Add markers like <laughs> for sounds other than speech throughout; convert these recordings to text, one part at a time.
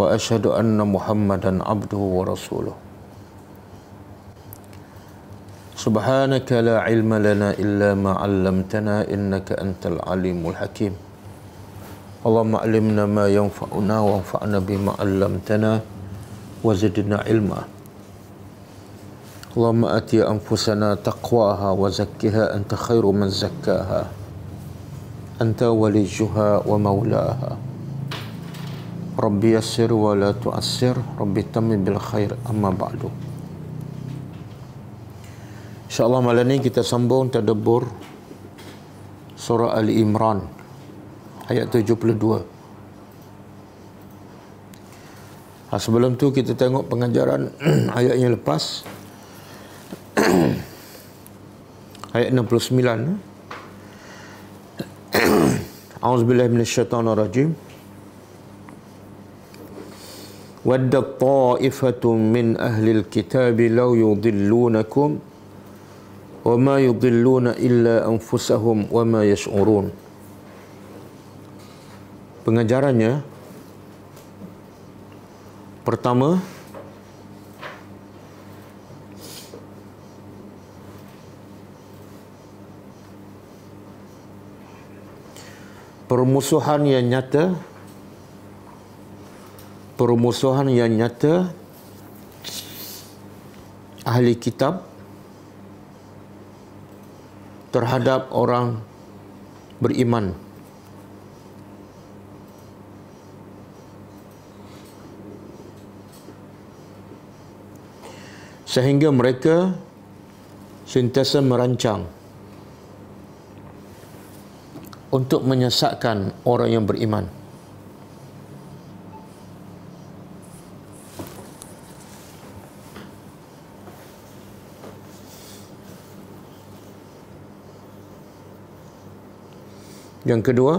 wa ashadu anna muhammadan abduhu wa rasuluh سبحانك لا علم لنا إلا ما علمتنا إنك أنت العليم الحكيم اللهم علمنا ما ينفعنا وانفعنا بما علمتنا وزدنا علما اللهم أتي أنفسنا تقواها وزكها أنت خير من زكاها أنت وليها ومولاها Rabbi yassir wa la tu'assir Rabbi tammi bil khair amma ba'du InsyaAllah malam ni kita sambung tadabur Surah Ali Imran Ayat 72 ha, Sebelum tu kita tengok pengajaran <clears throat> ayat yang lepas <clears throat> Ayat 69 eh? <clears throat> A'udzubillahiminasyaitanirrajim ود الطائفة من أهل الكتاب لو يضلونكم وما يضلون إلا أنفسهم وما يشعرون Pengajarannya Pertama Permusuhan yang nyata permusuhan yang nyata ahli kitab terhadap orang beriman sehingga mereka sentiasa merancang untuk menyesatkan orang yang beriman. Yang kedua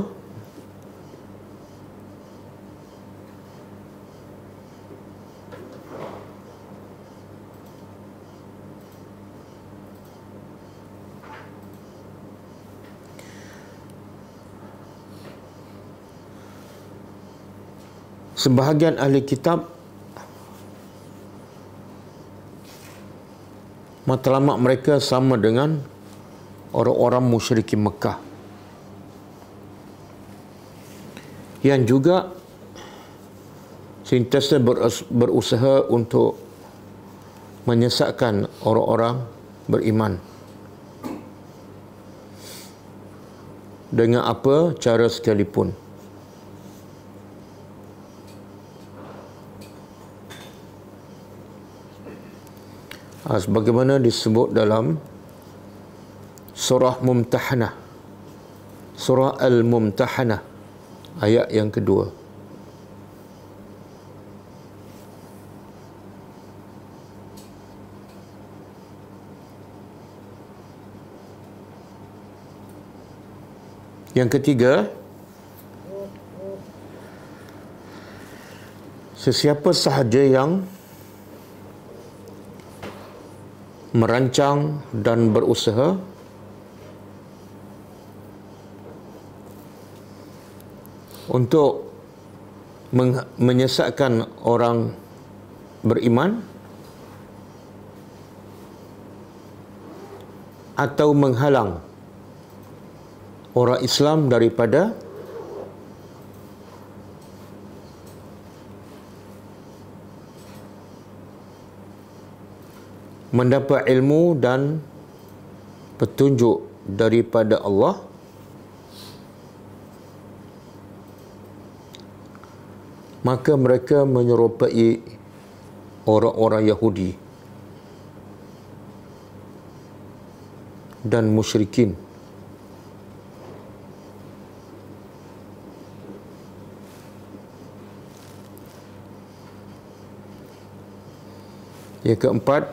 Sebahagian ahli kitab matlamat mereka sama dengan orang-orang musyriki Mekah. Yang juga sentiasa berusaha untuk menyesatkan orang-orang beriman. Dengan apa cara sekalipun. Ah, sebagaimana disebut dalam surah Mumtahanah. Surah Al-Mumtahanah ayat yang kedua yang ketiga sesiapa sahaja yang merancang dan berusaha untuk menyesatkan orang beriman atau menghalang orang Islam daripada mendapat ilmu dan petunjuk daripada Allah. maka mereka menyerupai orang-orang Yahudi dan musyrikin yang keempat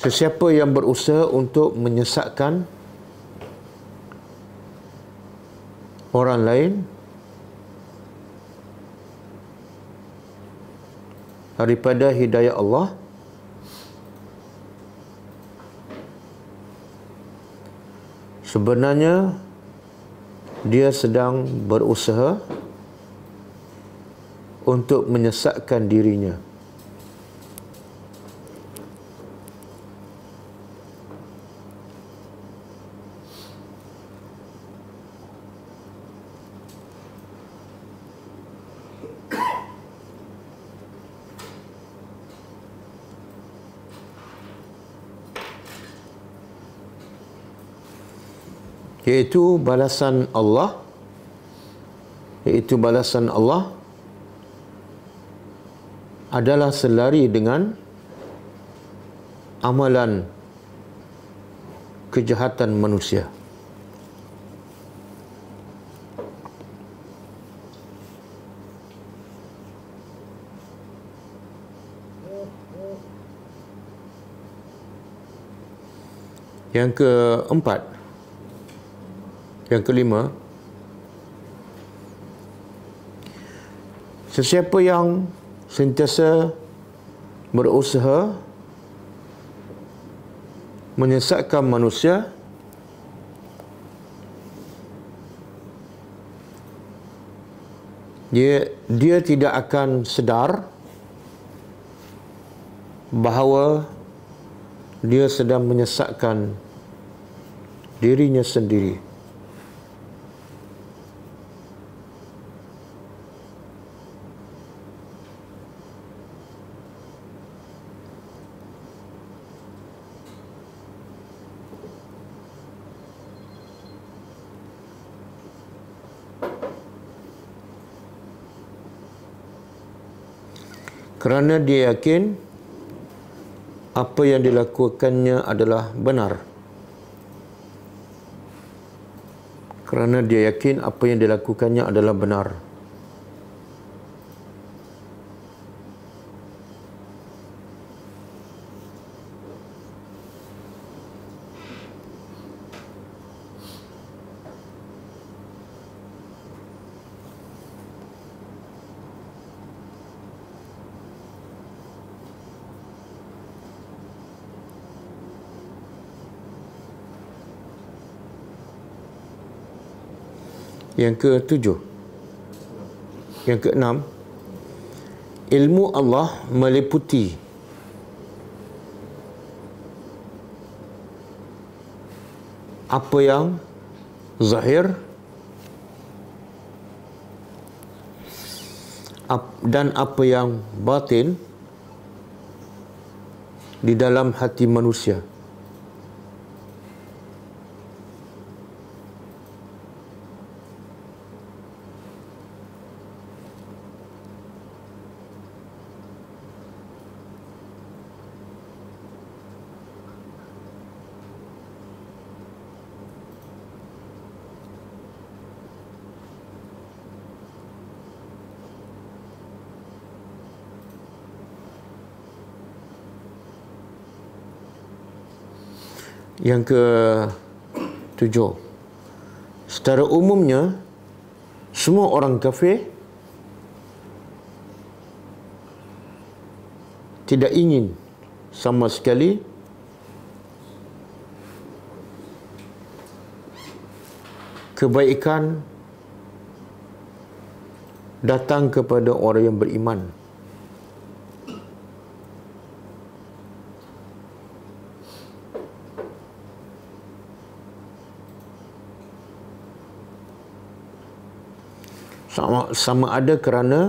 sesiapa yang berusaha untuk menyesatkan orang lain daripada hidayah Allah sebenarnya dia sedang berusaha untuk menyesatkan dirinya iaitu balasan Allah iaitu balasan Allah adalah selari dengan amalan kejahatan manusia yang keempat yang kelima Sesiapa yang sentiasa berusaha menyesatkan manusia dia dia tidak akan sedar bahawa dia sedang menyesatkan dirinya sendiri kerana dia yakin apa yang dilakukannya adalah benar. Kerana dia yakin apa yang dilakukannya adalah benar. Yang ke tujuh Yang ke enam Ilmu Allah meliputi Apa yang Zahir Dan apa yang batin di dalam hati manusia. yang ke tujuh secara umumnya semua orang kafir tidak ingin sama sekali kebaikan datang kepada orang yang beriman sama, sama ada kerana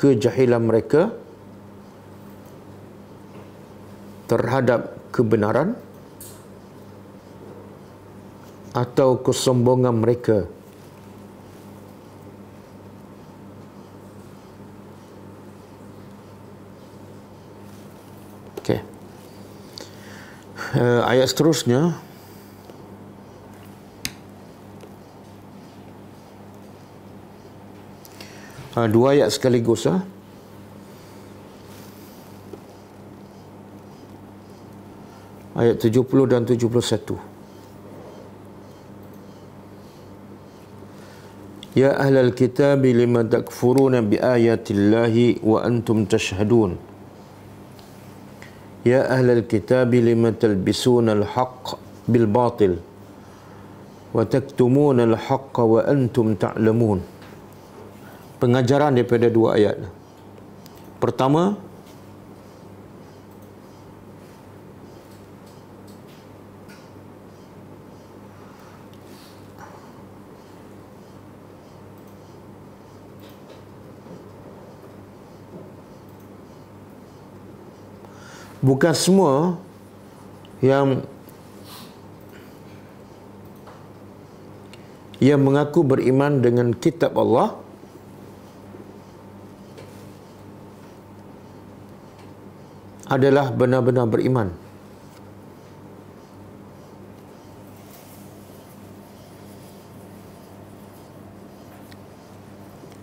kejahilan mereka terhadap kebenaran atau kesombongan mereka Okay. Uh, eh, ayat seterusnya ha, dua ayat sekaligus ha? ayat 70 dan 71 Ya ahlal kitab lima takfuruna bi ayatillahi wa antum tashhadun Ya ahlal kitab lima talbisuna al-haq bil batil wa taktumuna al-haq wa antum ta'lamun ta pengajaran daripada dua ayat. Pertama, bukan semua yang yang mengaku beriman dengan kitab Allah adalah benar-benar beriman.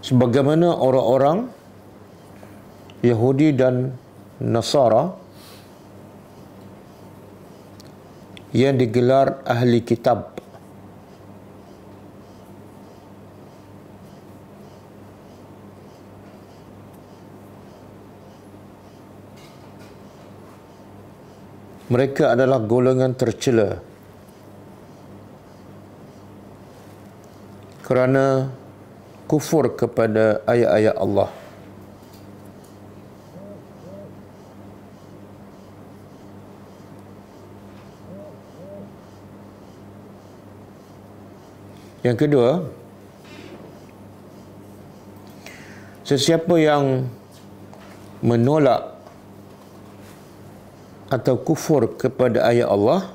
Sebagaimana orang-orang Yahudi dan Nasara yang digelar ahli kitab mereka adalah golongan tercela kerana kufur kepada ayat-ayat Allah Yang kedua sesiapa yang menolak atau kufur kepada ayat Allah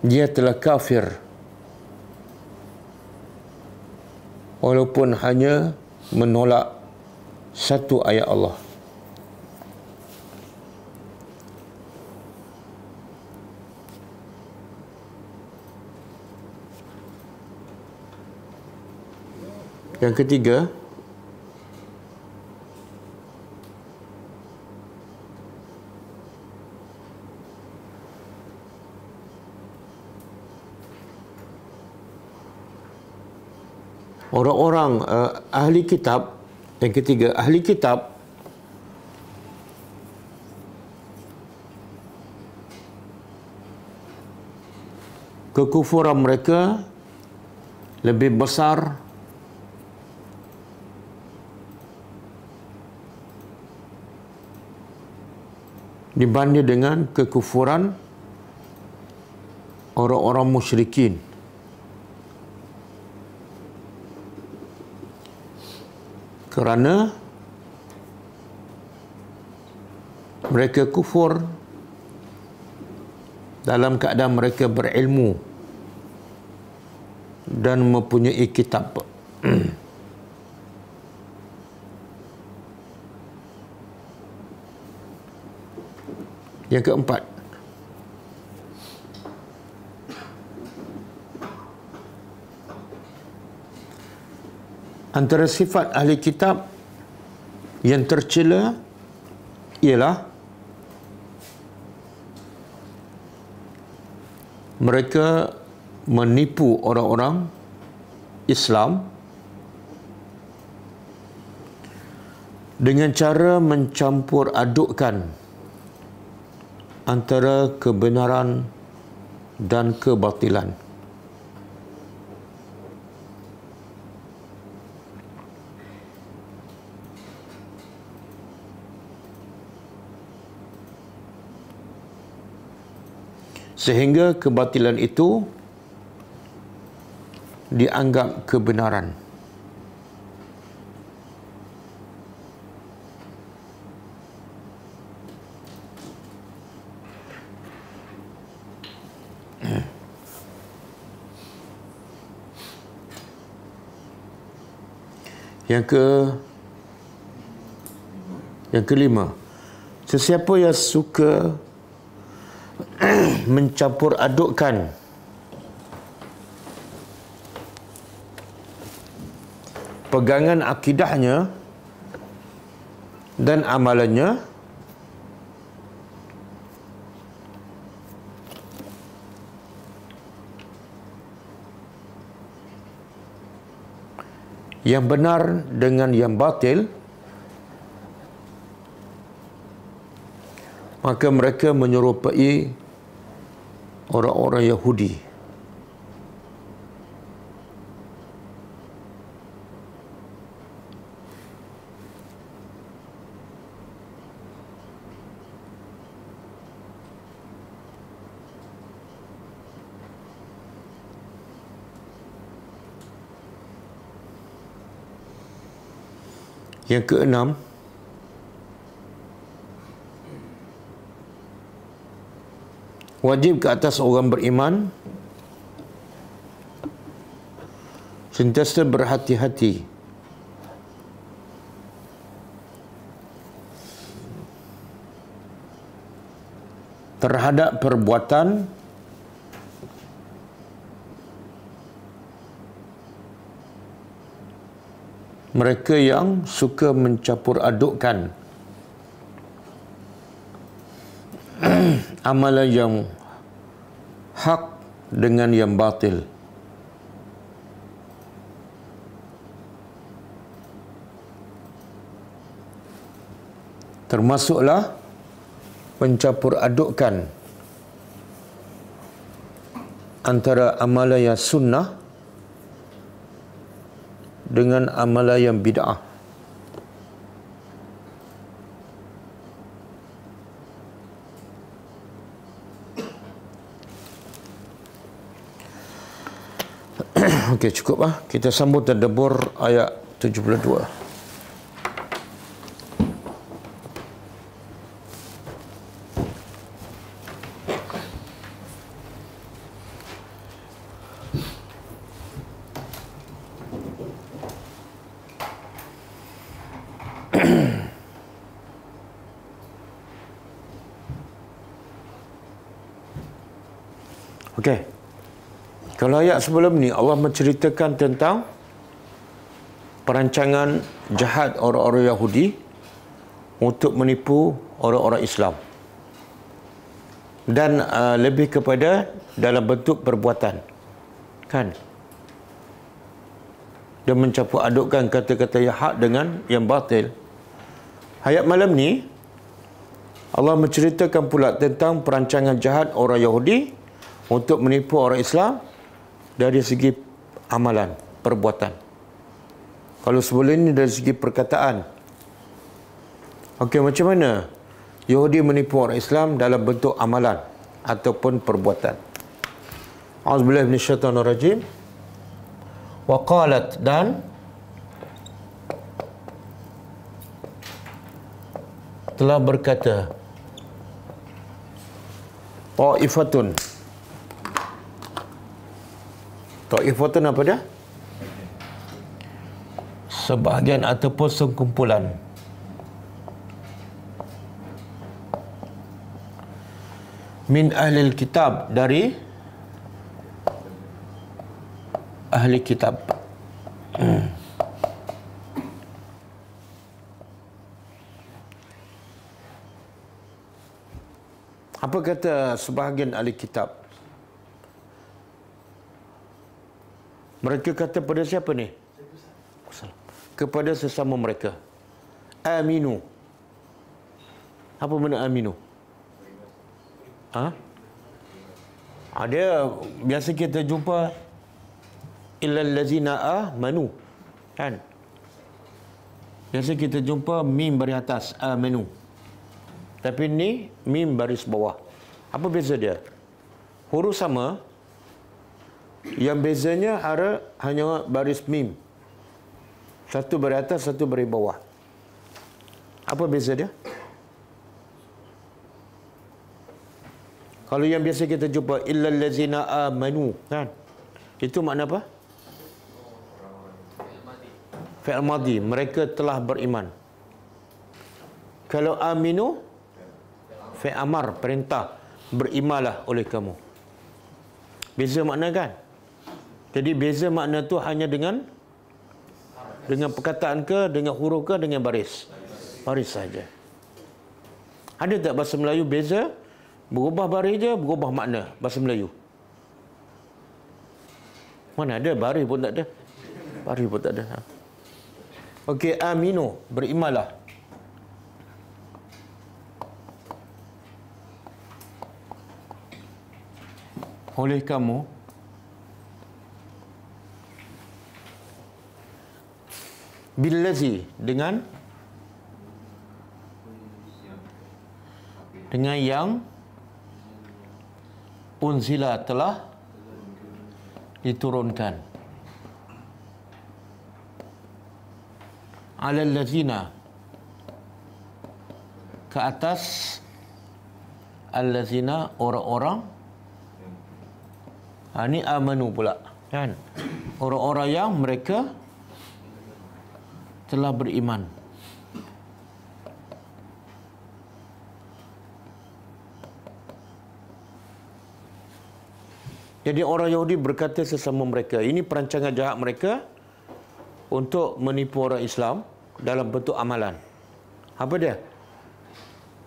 dia telah kafir walaupun hanya menolak satu ayat Allah yang ketiga orang-orang uh, ahli kitab yang ketiga ahli kitab kekufuran mereka lebih besar dibanding dengan kekufuran orang-orang musyrikin kerana mereka kufur dalam keadaan mereka berilmu dan mempunyai kitab <clears throat> yang keempat antara sifat ahli kitab yang tercela ialah mereka menipu orang-orang Islam dengan cara mencampur adukkan antara kebenaran dan kebatilan. sehingga kebatilan itu dianggap kebenaran yang ke yang kelima sesiapa yang suka mencampur adukkan pegangan akidahnya dan amalannya yang benar dengan yang batil maka mereka menyerupai orang-orang Yahudi. Yang keenam, wajib ke atas orang beriman sentiasa berhati-hati terhadap perbuatan mereka yang suka mencampur adukkan amalan yang hak dengan yang batil. Termasuklah mencampur adukkan antara amalan yang sunnah dengan amalan yang bid'ah. Okey, cukup lah. Kita sambut terdebur ayat 72. ayat sebelum ni Allah menceritakan tentang perancangan jahat orang-orang Yahudi untuk menipu orang-orang Islam dan uh, lebih kepada dalam bentuk perbuatan kan dia mencapuk adukkan kata-kata yang hak dengan yang batil ayat malam ni Allah menceritakan pula tentang perancangan jahat orang Yahudi untuk menipu orang Islam dari segi amalan, perbuatan. Kalau sebelum ini dari segi perkataan. Okey, macam mana Yahudi menipu orang Islam dalam bentuk amalan ataupun perbuatan? Auzubillah bin syaitan rajim. Wa qalat dan telah berkata Ta'ifatun oh, Ta'if fatan apa dia? Sebahagian ataupun sekumpulan. Min ahli kitab dari ahli kitab. Hmm. Apa kata sebahagian ahli kitab? Mereka kata kepada siapa ni? Kepada sesama mereka. Aminu. Apa makna aminu? Ha? Ada biasa kita jumpa illal ladzina amanu. Kan? Biasa kita jumpa mim dari atas amanu. Tapi ni mim baris bawah. Apa beza dia? Huruf sama, yang bezanya ada hanya baris mim. Satu beri atas, satu beri bawah. Apa beza dia? Kalau yang biasa kita jumpa illal ladzina amanu kan. Itu makna apa? Fi'il madi. mereka telah beriman. Kalau aminu fi perintah berimalah oleh kamu. Beza makna kan? Jadi beza makna tu hanya dengan dengan perkataan ke, dengan huruf ke, dengan baris. Baris saja. Ada tak bahasa Melayu beza? Berubah baris je, berubah makna bahasa Melayu. Mana ada baris pun tak ada. Baris pun tak ada. Ha. Okey, aminu, berimalah. Oleh kamu, billazi dengan dengan yang unzila telah diturunkan alal lazina ke atas allazina orang-orang ani ha, amanu pula kan orang-orang yang mereka telah beriman Jadi orang Yahudi berkata sesama mereka Ini perancangan jahat mereka Untuk menipu orang Islam Dalam bentuk amalan Apa dia?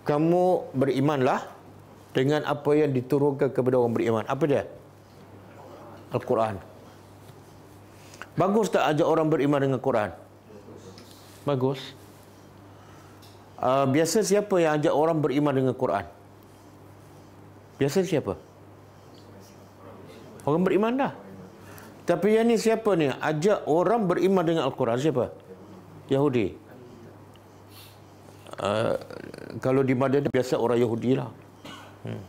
Kamu berimanlah Dengan apa yang diturunkan kepada orang beriman Apa dia? Al-Quran Bagus tak ajak orang beriman dengan Quran? Bagus. Uh, biasa siapa yang ajak orang beriman dengan Quran? Biasa siapa? Orang beriman dah. Tapi yang ni siapa ni? Ajak orang beriman dengan Al-Quran. Siapa? Yahudi. Uh, kalau di Madinah biasa orang Yahudi lah. Hmm.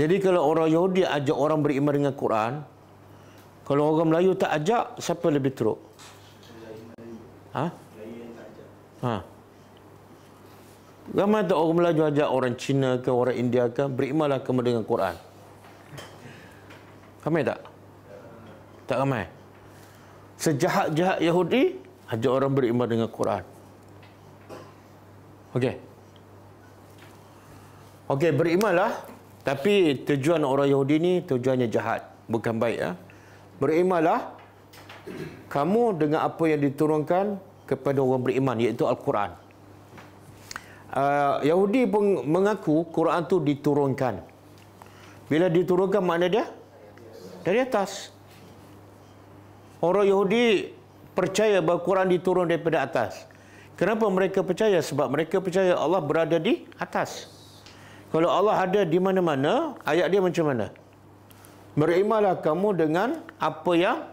Jadi kalau orang Yahudi ajak orang beriman dengan Quran, kalau orang Melayu tak ajak, siapa lebih teruk? Ha? Ha. Ramai tak orang Melayu ajak orang Cina ke orang India ke Berikmalah kamu dengan Quran Ramai tak? Tak ramai Sejahat-jahat Yahudi Ajak orang berikmal dengan Quran Okey Okey berikmalah Tapi tujuan orang Yahudi ni Tujuannya jahat Bukan baik ya? Berimalah kamu dengan apa yang diturunkan kepada orang beriman iaitu Al-Quran. Uh, Yahudi pun mengaku Quran tu diturunkan. Bila diturunkan mana dia? Dari atas. Orang Yahudi percaya bahawa Quran diturun daripada atas. Kenapa mereka percaya? Sebab mereka percaya Allah berada di atas. Kalau Allah ada di mana-mana, ayat dia macam mana? Berimalah kamu dengan apa yang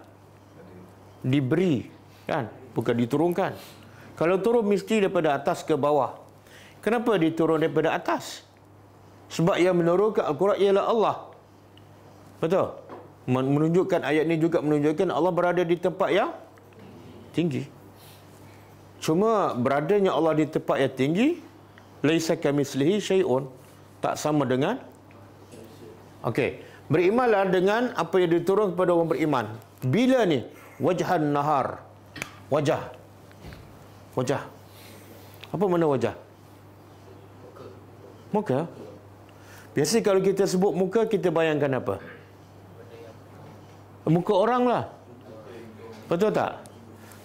diberi. Kan? Bukan diturunkan. Kalau turun mesti daripada atas ke bawah. Kenapa diturun daripada atas? Sebab yang menurunkan Al-Quran ialah Allah. Betul? Menunjukkan ayat ini juga menunjukkan Allah berada di tempat yang tinggi. Cuma beradanya Allah di tempat yang tinggi, Laisa kamislihi syai'un. Tak sama dengan Okey. Berimanlah dengan apa yang diturun kepada orang beriman. Bila ni? Wajhan nahar. Wajah. Wajah. Apa mana wajah? Muka. Biasa kalau kita sebut muka, kita bayangkan apa? Muka orang lah. Betul tak?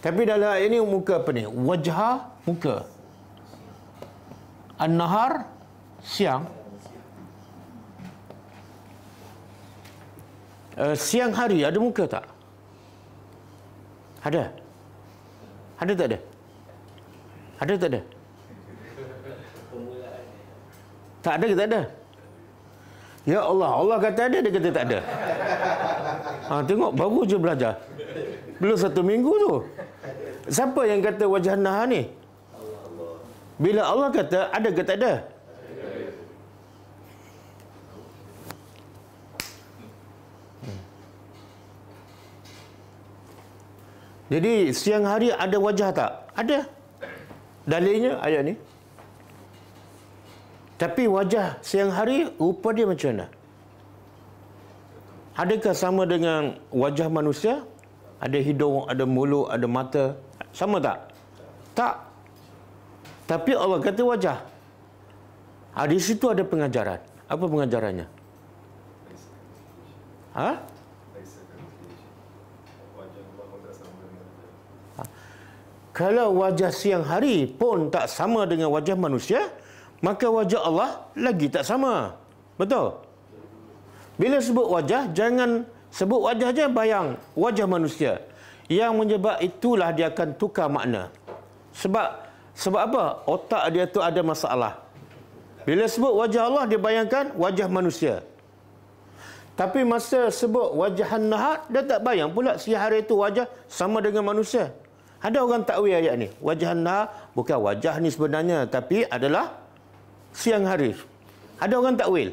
Tapi dalam ayat ini muka apa ni? Wajah muka. An-nahar siang. uh, siang hari ada muka tak? Ada. Ada tak ada? Ada tak ada? Tak ada ke tak ada? Ya Allah, Allah kata ada, dia kata tak ada. Ha, tengok, baru je belajar. Belum satu minggu tu. Siapa yang kata wajah nahar ni? Bila Allah kata, ada ke Tak ada. Jadi siang hari ada wajah tak? Ada. Dalilnya ayat ni. Tapi wajah siang hari rupa dia macam mana? Adakah sama dengan wajah manusia? Ada hidung, ada mulut, ada mata. Sama tak? Tak. Tapi Allah kata wajah. Ha, di situ ada pengajaran. Apa pengajarannya? Ha? kalau wajah siang hari pun tak sama dengan wajah manusia, maka wajah Allah lagi tak sama. Betul? Bila sebut wajah, jangan sebut wajah je bayang wajah manusia. Yang menyebab itulah dia akan tukar makna. Sebab sebab apa? Otak dia tu ada masalah. Bila sebut wajah Allah, dia bayangkan wajah manusia. Tapi masa sebut wajah nahat dia tak bayang pula si hari itu wajah sama dengan manusia. Ada orang takwil ayat ni. Wajahna bukan wajah ni sebenarnya tapi adalah siang hari. Ada orang takwil.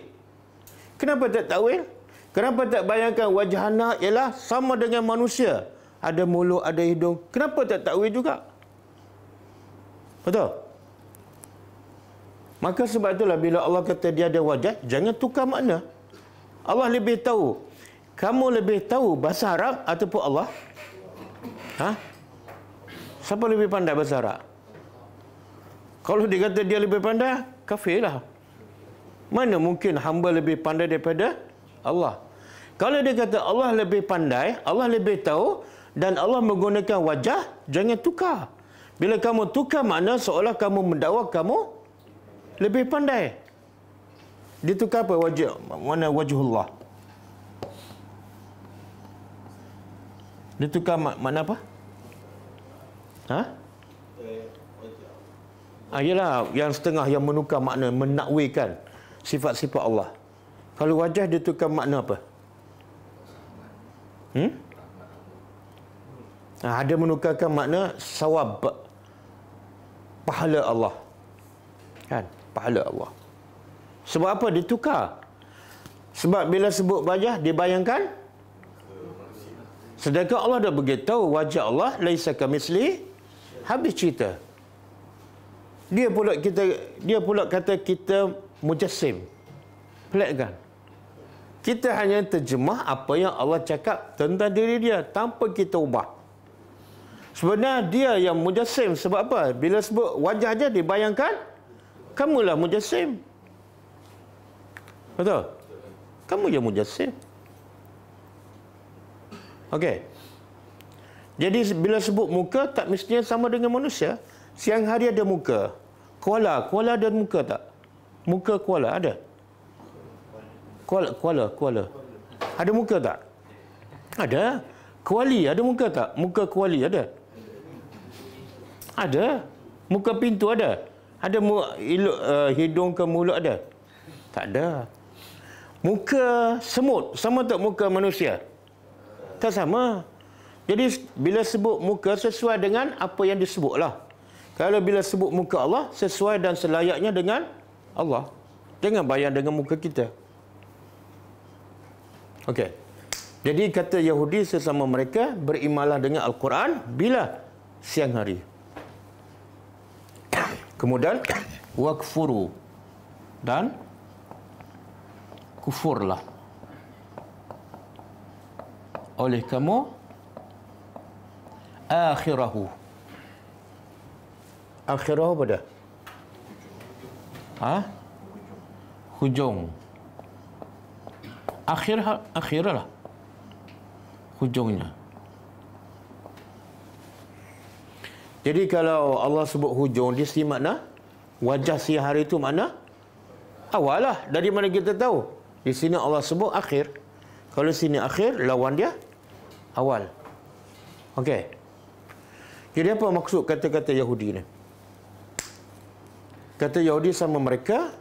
Kenapa tak takwil? Kenapa tak bayangkan wajahna ialah sama dengan manusia? Ada mulut, ada hidung. Kenapa tak takwil juga? Betul? Maka sebab itulah bila Allah kata dia ada wajah, jangan tukar makna. Allah lebih tahu. Kamu lebih tahu bahasa Arab ataupun Allah? Ha? Siapa lebih pandai bahasa Arab? Kalau dikata dia lebih pandai, kafirlah. Mana mungkin hamba lebih pandai daripada Allah? Kalau dia kata Allah lebih pandai, Allah lebih tahu dan Allah menggunakan wajah, jangan tukar. Bila kamu tukar makna seolah kamu mendakwa kamu lebih pandai. Dia tukar apa wajah mana wajhullah? Dia tukar makna apa? Ha? Ayolah ah, yang setengah yang menukar makna menakwilkan sifat-sifat Allah. Kalau wajah dia tukar makna apa? Hmm? Nah, ada menukarkan makna sawab pahala Allah. Kan? Pahala Allah. Sebab apa dia tukar? Sebab bila sebut wajah dia bayangkan Sedangkan Allah dah beritahu wajah Allah laisa kamisli habis cerita. Dia pula kita dia pula kata kita mujassim. Pelik kan? Kita hanya terjemah apa yang Allah cakap tentang diri dia tanpa kita ubah. Sebenarnya dia yang mujassim sebab apa? Bila sebut wajah dia dibayangkan kamulah mujassim. Betul? Kamu yang mujassim. Okey. Jadi bila sebut muka tak mestinya sama dengan manusia. Siang hari ada muka. Kuala, kuala ada muka tak? Muka kuala ada. Kuala, kuala, kuala. Ada muka tak? Ada. Kuali ada muka tak? Muka kuali ada. Ada. Muka pintu ada. Ada muka, iluk, uh, hidung ke mulut ada. Tak ada. Muka semut sama tak muka manusia? Tak sama. Tak sama. Jadi bila sebut muka sesuai dengan apa yang disebutlah. Kalau bila sebut muka Allah sesuai dan selayaknya dengan Allah. Jangan bayang dengan muka kita. Okey. Jadi kata Yahudi sesama mereka berimalah dengan Al-Quran bila siang hari. Kemudian waqfuru dan kufurlah oleh kamu akhirahu. Akhirahu pada, dah? Ha? Hujung. Akhir ha, akhirlah. Hujungnya. Jadi kalau Allah sebut hujung, di sini makna wajah si hari itu makna awal lah. Dari mana kita tahu? Di sini Allah sebut akhir. Kalau sini akhir, lawan dia awal. Okey. Jadi apa maksud kata-kata Yahudi ni? Kata Yahudi sama mereka,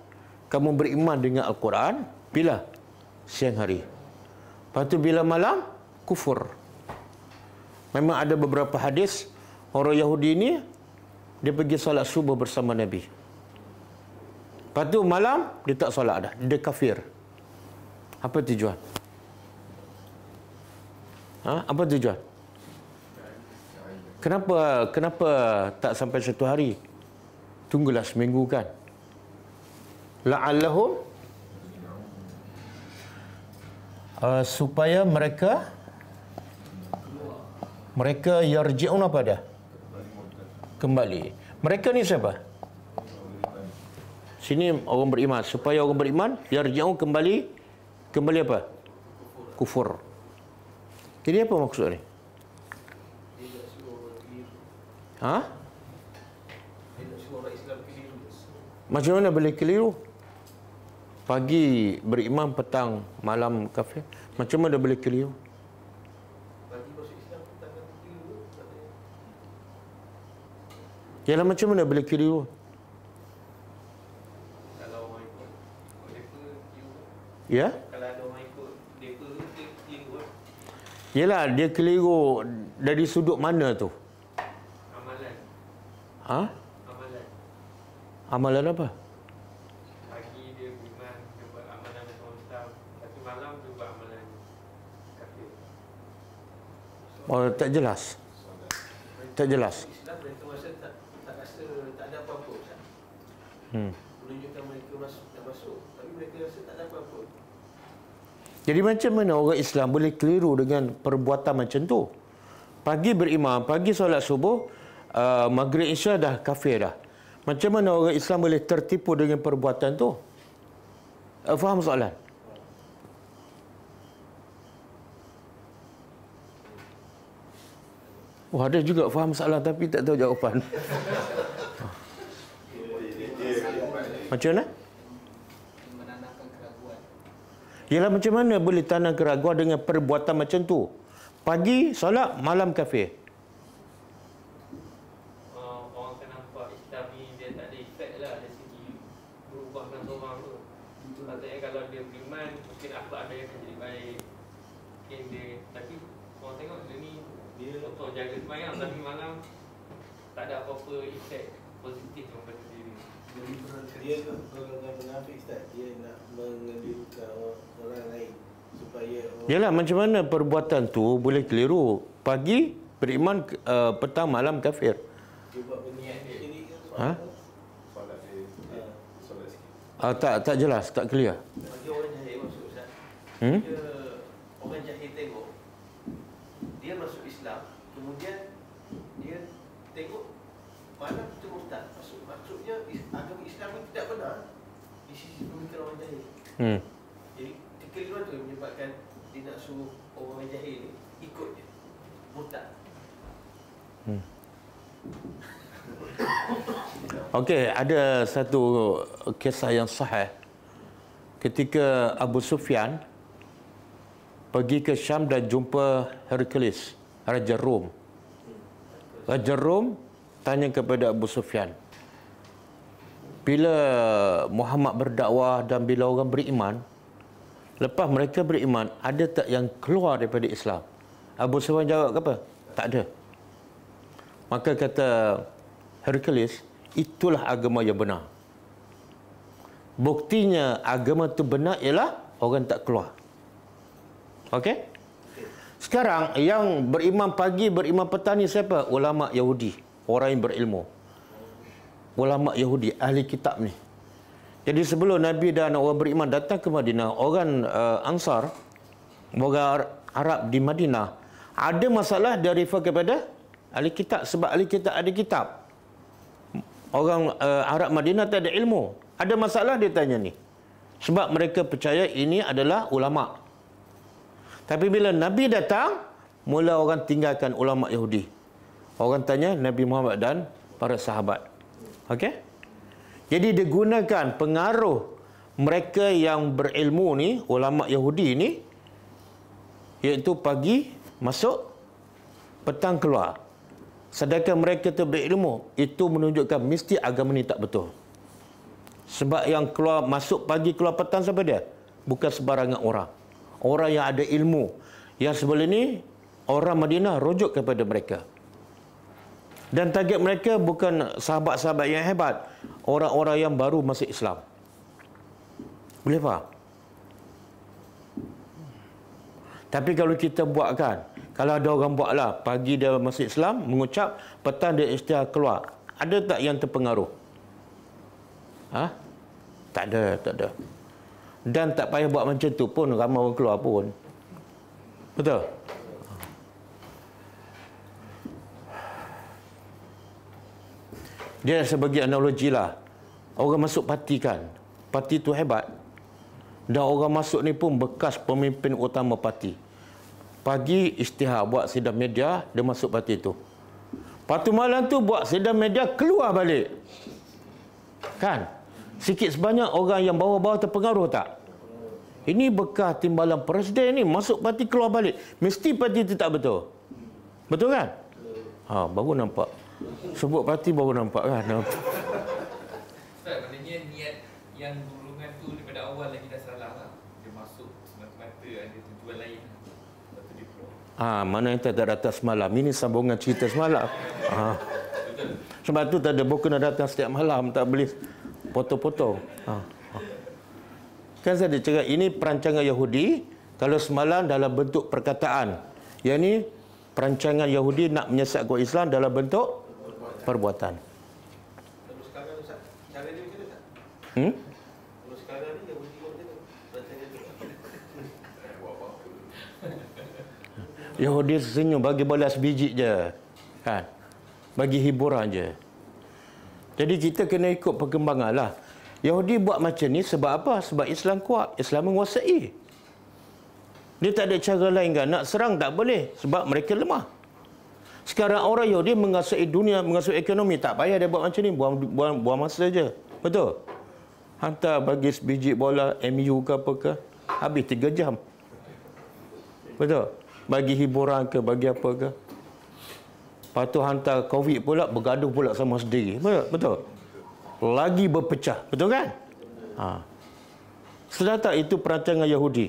kamu beriman dengan Al-Quran, bila? Siang hari. Lepas tu bila malam? Kufur. Memang ada beberapa hadis, orang Yahudi ni, dia pergi salat subuh bersama Nabi. Lepas tu malam, dia tak salat dah. Dia kafir. Apa tujuan? Ha? Apa tujuan? Kenapa kenapa tak sampai satu hari? Tunggulah seminggu kan. La'allahum uh, supaya mereka mereka yarji'un apa dah? Kembali. Mereka ni siapa? Sini orang beriman. Supaya orang beriman, yarji'un kembali. Kembali apa? Kufur. Jadi apa maksud ni? Ha? Macam mana boleh keliru? Pagi berimam, petang, malam kafir. Macam mana boleh keliru? Yalah macam mana boleh keliru? Ya? Eh? Yalah dia keliru dari sudut mana tu? Uh, Ha? Amalan. Amalan apa? Pagi dia beriman, amalan macam Satu malam dia amalan kafir. Oh, tak jelas. Tak jelas. Islam dari masa tak, ada apa-apa. Ustaz. Hmm. mereka masuk, tak masuk. Tapi mereka rasa tak ada apa Jadi macam mana orang Islam boleh keliru dengan perbuatan macam tu? Pagi berimam, pagi solat subuh, uh, Maghrib Isya dah kafir dah. Macam mana orang Islam boleh tertipu dengan perbuatan tu? Uh, faham soalan? Wah, ada juga faham soalan tapi tak tahu jawapan. <laughs> macam mana? Yalah macam mana boleh tanam keraguan dengan perbuatan macam tu? Pagi solat, malam kafir. Maksudnya kalau dia beriman Mungkin akhlak dia akan jadi baik Mungkin dia Tapi orang tengok dia ni Dia betul jaga semayang Tapi malam Tak ada apa-apa efek Positif kepada dia ni dia nak munafik Ustaz Dia nak mengelirukan orang orang lain Supaya orang macam mana perbuatan tu boleh keliru Pagi beriman uh, petang malam kafir Dia buat berniat dia ha? Uh, tak tak jelas, tak clear. Bagi orang jahil masuk Islam. Hmm? Dia, orang jahil tengok dia masuk Islam, kemudian dia tengok mana kita murtad. Maksud, maksudnya agama Islam ini tidak benar di sisi pemikiran orang jahil. Hmm. Jadi kekeliruan tu yang menyebabkan dia nak suruh orang jahil ni ikut dia murtad. Hmm. <laughs> Okey, ada satu kisah yang sahih. Ketika Abu Sufyan pergi ke Syam dan jumpa Hercules, Raja Rom. Raja Rom tanya kepada Abu Sufyan, bila Muhammad berdakwah dan bila orang beriman, lepas mereka beriman, ada tak yang keluar daripada Islam? Abu Sufyan jawab apa? Tak ada. Maka kata Hercules, itulah agama yang benar. Buktinya agama tu benar ialah orang tak keluar. Okey? Sekarang yang berimam pagi, berimam petang ni siapa? Ulama Yahudi, orang yang berilmu. Ulama Yahudi, ahli kitab ni. Jadi sebelum Nabi dan orang beriman datang ke Madinah, orang uh, Ansar, orang Arab di Madinah, ada masalah dia refer kepada ahli kitab sebab ahli kitab ada kitab orang uh, Arab Madinah tak ada ilmu. Ada masalah dia tanya ni. Sebab mereka percaya ini adalah ulama. Tapi bila Nabi datang, mula orang tinggalkan ulama Yahudi. Orang tanya Nabi Muhammad dan para sahabat. Okey? Jadi digunakan pengaruh mereka yang berilmu ni, ulama Yahudi ni iaitu pagi masuk petang keluar. Sedangkan mereka tu berilmu Itu menunjukkan mesti agama ni tak betul Sebab yang keluar masuk pagi keluar petang siapa dia? Bukan sebarang orang Orang yang ada ilmu Yang sebelum ni Orang Madinah rujuk kepada mereka Dan target mereka bukan sahabat-sahabat yang hebat Orang-orang yang baru masuk Islam Boleh faham? Tapi kalau kita buatkan kalau ada orang buat lah, pagi dia masuk Islam, mengucap, petang dia istihar keluar. Ada tak yang terpengaruh? Ha? Tak ada, tak ada. Dan tak payah buat macam tu pun, ramai orang keluar pun. Betul? Dia sebagai analogi lah. Orang masuk parti kan. Parti tu hebat. Dan orang masuk ni pun bekas pemimpin utama parti. Parti pagi istihar buat sidang media dia masuk parti itu. patu malam tu buat sidang media keluar balik kan sikit sebanyak orang yang bawa-bawa terpengaruh tak ini bekas timbalan presiden ini masuk parti keluar balik mesti parti itu tak betul betul kan ha baru nampak sebut parti baru nampak kan Ustaz, maknanya niat yang gulungan tu daripada awal lagi Ah, ha, mana yang tak datang semalam? Ini sambungan cerita semalam. Ha. Sebab tu tak ada buku nak datang setiap malam, tak boleh potong-potong. Ha. Kan saya ada cakap, ini perancangan Yahudi, kalau semalam dalam bentuk perkataan. Yang ini, perancangan Yahudi nak menyesatkan Islam dalam bentuk perbuatan. perbuatan. Hmm? Yahudi senyum bagi balas biji je. Kan? Bagi hiburan je. Jadi kita kena ikut perkembangan lah. Yahudi buat macam ni sebab apa? Sebab Islam kuat. Islam menguasai. Dia tak ada cara lain kan? Nak serang tak boleh. Sebab mereka lemah. Sekarang orang Yahudi menguasai dunia, menguasai ekonomi. Tak payah dia buat macam ni. Buang, buang, buang masa je. Betul? Hantar bagi sebiji bola, MU ke apa ke. Habis tiga jam. Betul? bagi hiburan ke bagi apa ke lepas tu hantar covid pula bergaduh pula sama sendiri betul, betul? lagi berpecah betul kan ha. sedar tak itu perancangan Yahudi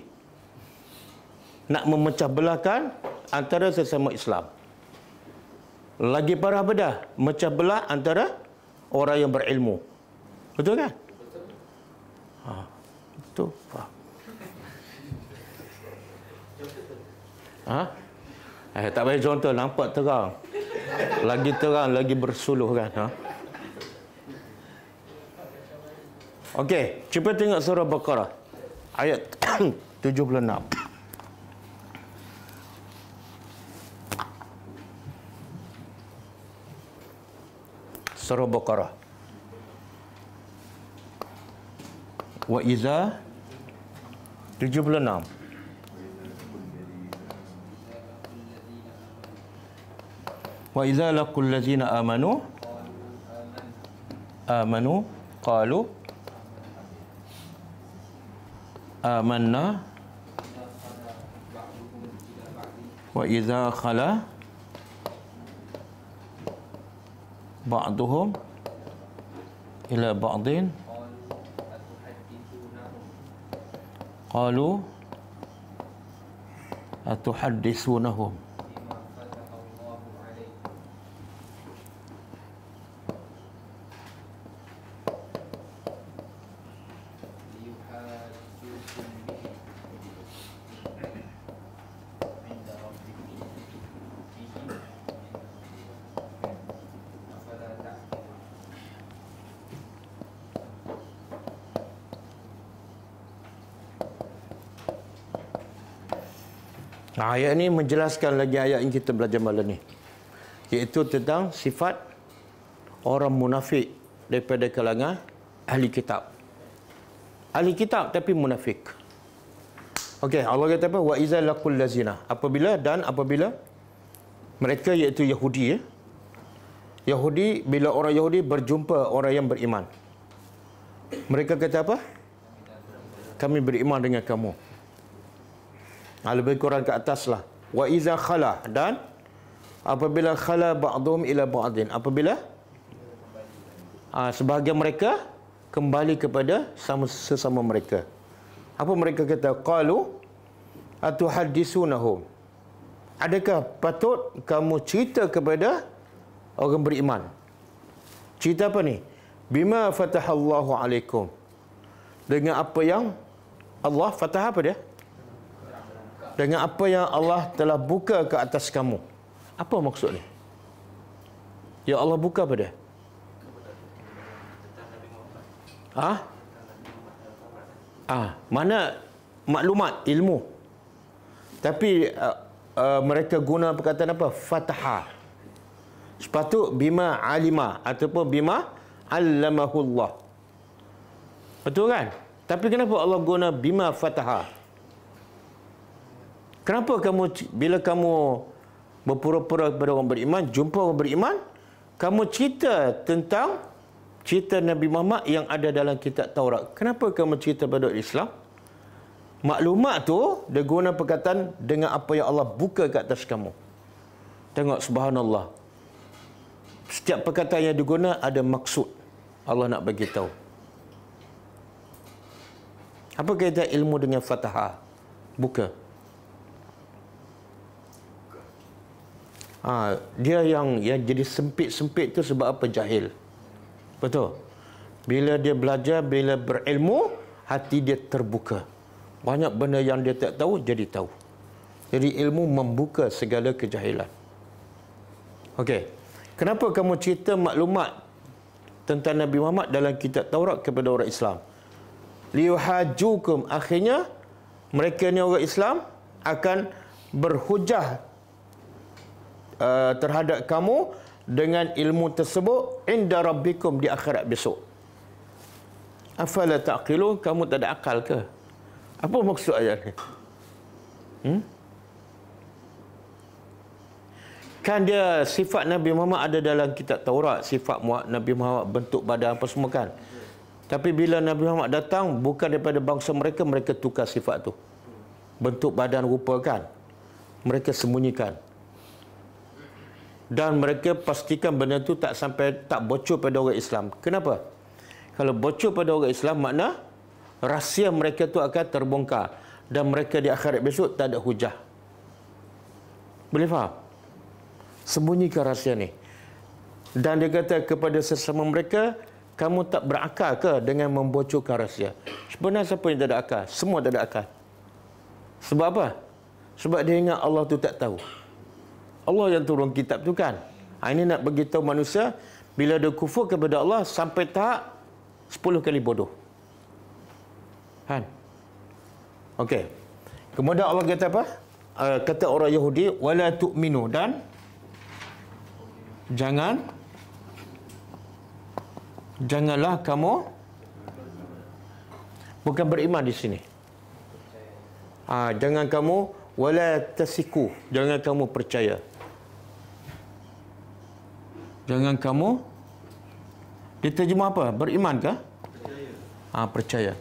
nak memecah belahkan antara sesama Islam lagi parah bedah mecah belah antara orang yang berilmu betul kan ha. betul faham Ha? Eh, tak payah contoh, nampak terang. Lagi terang, lagi bersuluh kan. Ha? Okey, cuba tengok surah Baqarah. Ayat 76. <coughs> Surah Baqarah. Wa iza 76. وإذا لقوا الذين آمنوا آمنوا قالوا آمنا وإذا خلا بعضهم إلى بعض قالوا أتحدثونهم ayat ini menjelaskan lagi ayat yang kita belajar malam ini, iaitu tentang sifat orang munafik daripada kalangan ahli kitab ahli kitab tapi munafik okey Allah kata apa wa iza laqul lazina apabila dan apabila mereka iaitu Yahudi ya Yahudi bila orang Yahudi berjumpa orang yang beriman mereka kata apa kami beriman dengan kamu Ah, lebih kurang ke atas lah. Wa iza khala dan apabila khala ba'dhum ila ba'din. Apabila ha, sebahagian mereka kembali kepada sama sesama mereka. Apa mereka kata? Qalu atuhaddisunahum. Adakah patut kamu cerita kepada orang beriman? Cerita apa ni? Bima fatahallahu alaikum. Dengan apa yang Allah fatah apa dia? dengan apa yang Allah telah buka ke atas kamu. Apa maksud ni? Ya Allah buka pada. dia? Ha? Ah, mana maklumat ilmu? Tapi uh, uh, mereka guna perkataan apa? Fataha. Sepatu bima alima ataupun bima allamahullah. Betul kan? Tapi kenapa Allah guna bima fataha? Kenapa kamu bila kamu berpura-pura kepada orang beriman, jumpa orang beriman, kamu cerita tentang cerita Nabi Muhammad yang ada dalam kitab Taurat. Kenapa kamu cerita pada Islam? Maklumat tu dia guna perkataan dengan apa yang Allah buka kat atas kamu. Tengok subhanallah. Setiap perkataan yang diguna ada maksud Allah nak bagi tahu. Apa kaitan ilmu dengan fatahah? Buka. Ha, dia yang yang jadi sempit-sempit tu sebab apa jahil. Betul. Bila dia belajar, bila berilmu, hati dia terbuka. Banyak benda yang dia tak tahu jadi tahu. Jadi ilmu membuka segala kejahilan. Okey. Kenapa kamu cerita maklumat tentang Nabi Muhammad dalam kitab Taurat kepada orang Islam? Liuhajukum akhirnya mereka ni orang Islam akan berhujah Uh, terhadap kamu dengan ilmu tersebut inda rabbikum di akhirat besok. Afala taqilu kamu tak ada akal ke? Apa maksud ayat ni? Hmm? Kan dia sifat Nabi Muhammad ada dalam kitab Taurat, sifat muat Nabi Muhammad bentuk badan apa semua kan. Tapi bila Nabi Muhammad datang bukan daripada bangsa mereka mereka tukar sifat tu. Bentuk badan rupa kan. Mereka sembunyikan dan mereka pastikan benda tu tak sampai tak bocor pada orang Islam. Kenapa? Kalau bocor pada orang Islam makna rahsia mereka tu akan terbongkar dan mereka di akhirat besok tak ada hujah. Boleh faham? Sembunyikan rahsia ni. Dan dia kata kepada sesama mereka, kamu tak berakal ke dengan membocorkan rahsia? Sebenarnya siapa yang tak ada akal? Semua tak ada akal. Sebab apa? Sebab dia ingat Allah tu tak tahu. Allah yang turun kitab tu kan. Ha, ini nak beritahu manusia, bila dia kufur kepada Allah, sampai tak 10 kali bodoh. Kan? Okey. Kemudian Allah kata apa? Eh, kata orang Yahudi, wala tu'minu dan jangan janganlah kamu bukan beriman di sini. Uh, jangan kamu wala tasiku, jangan kamu percaya. Jangan kamu Dia terjemah apa? Beriman ke? Percaya. Ha, percaya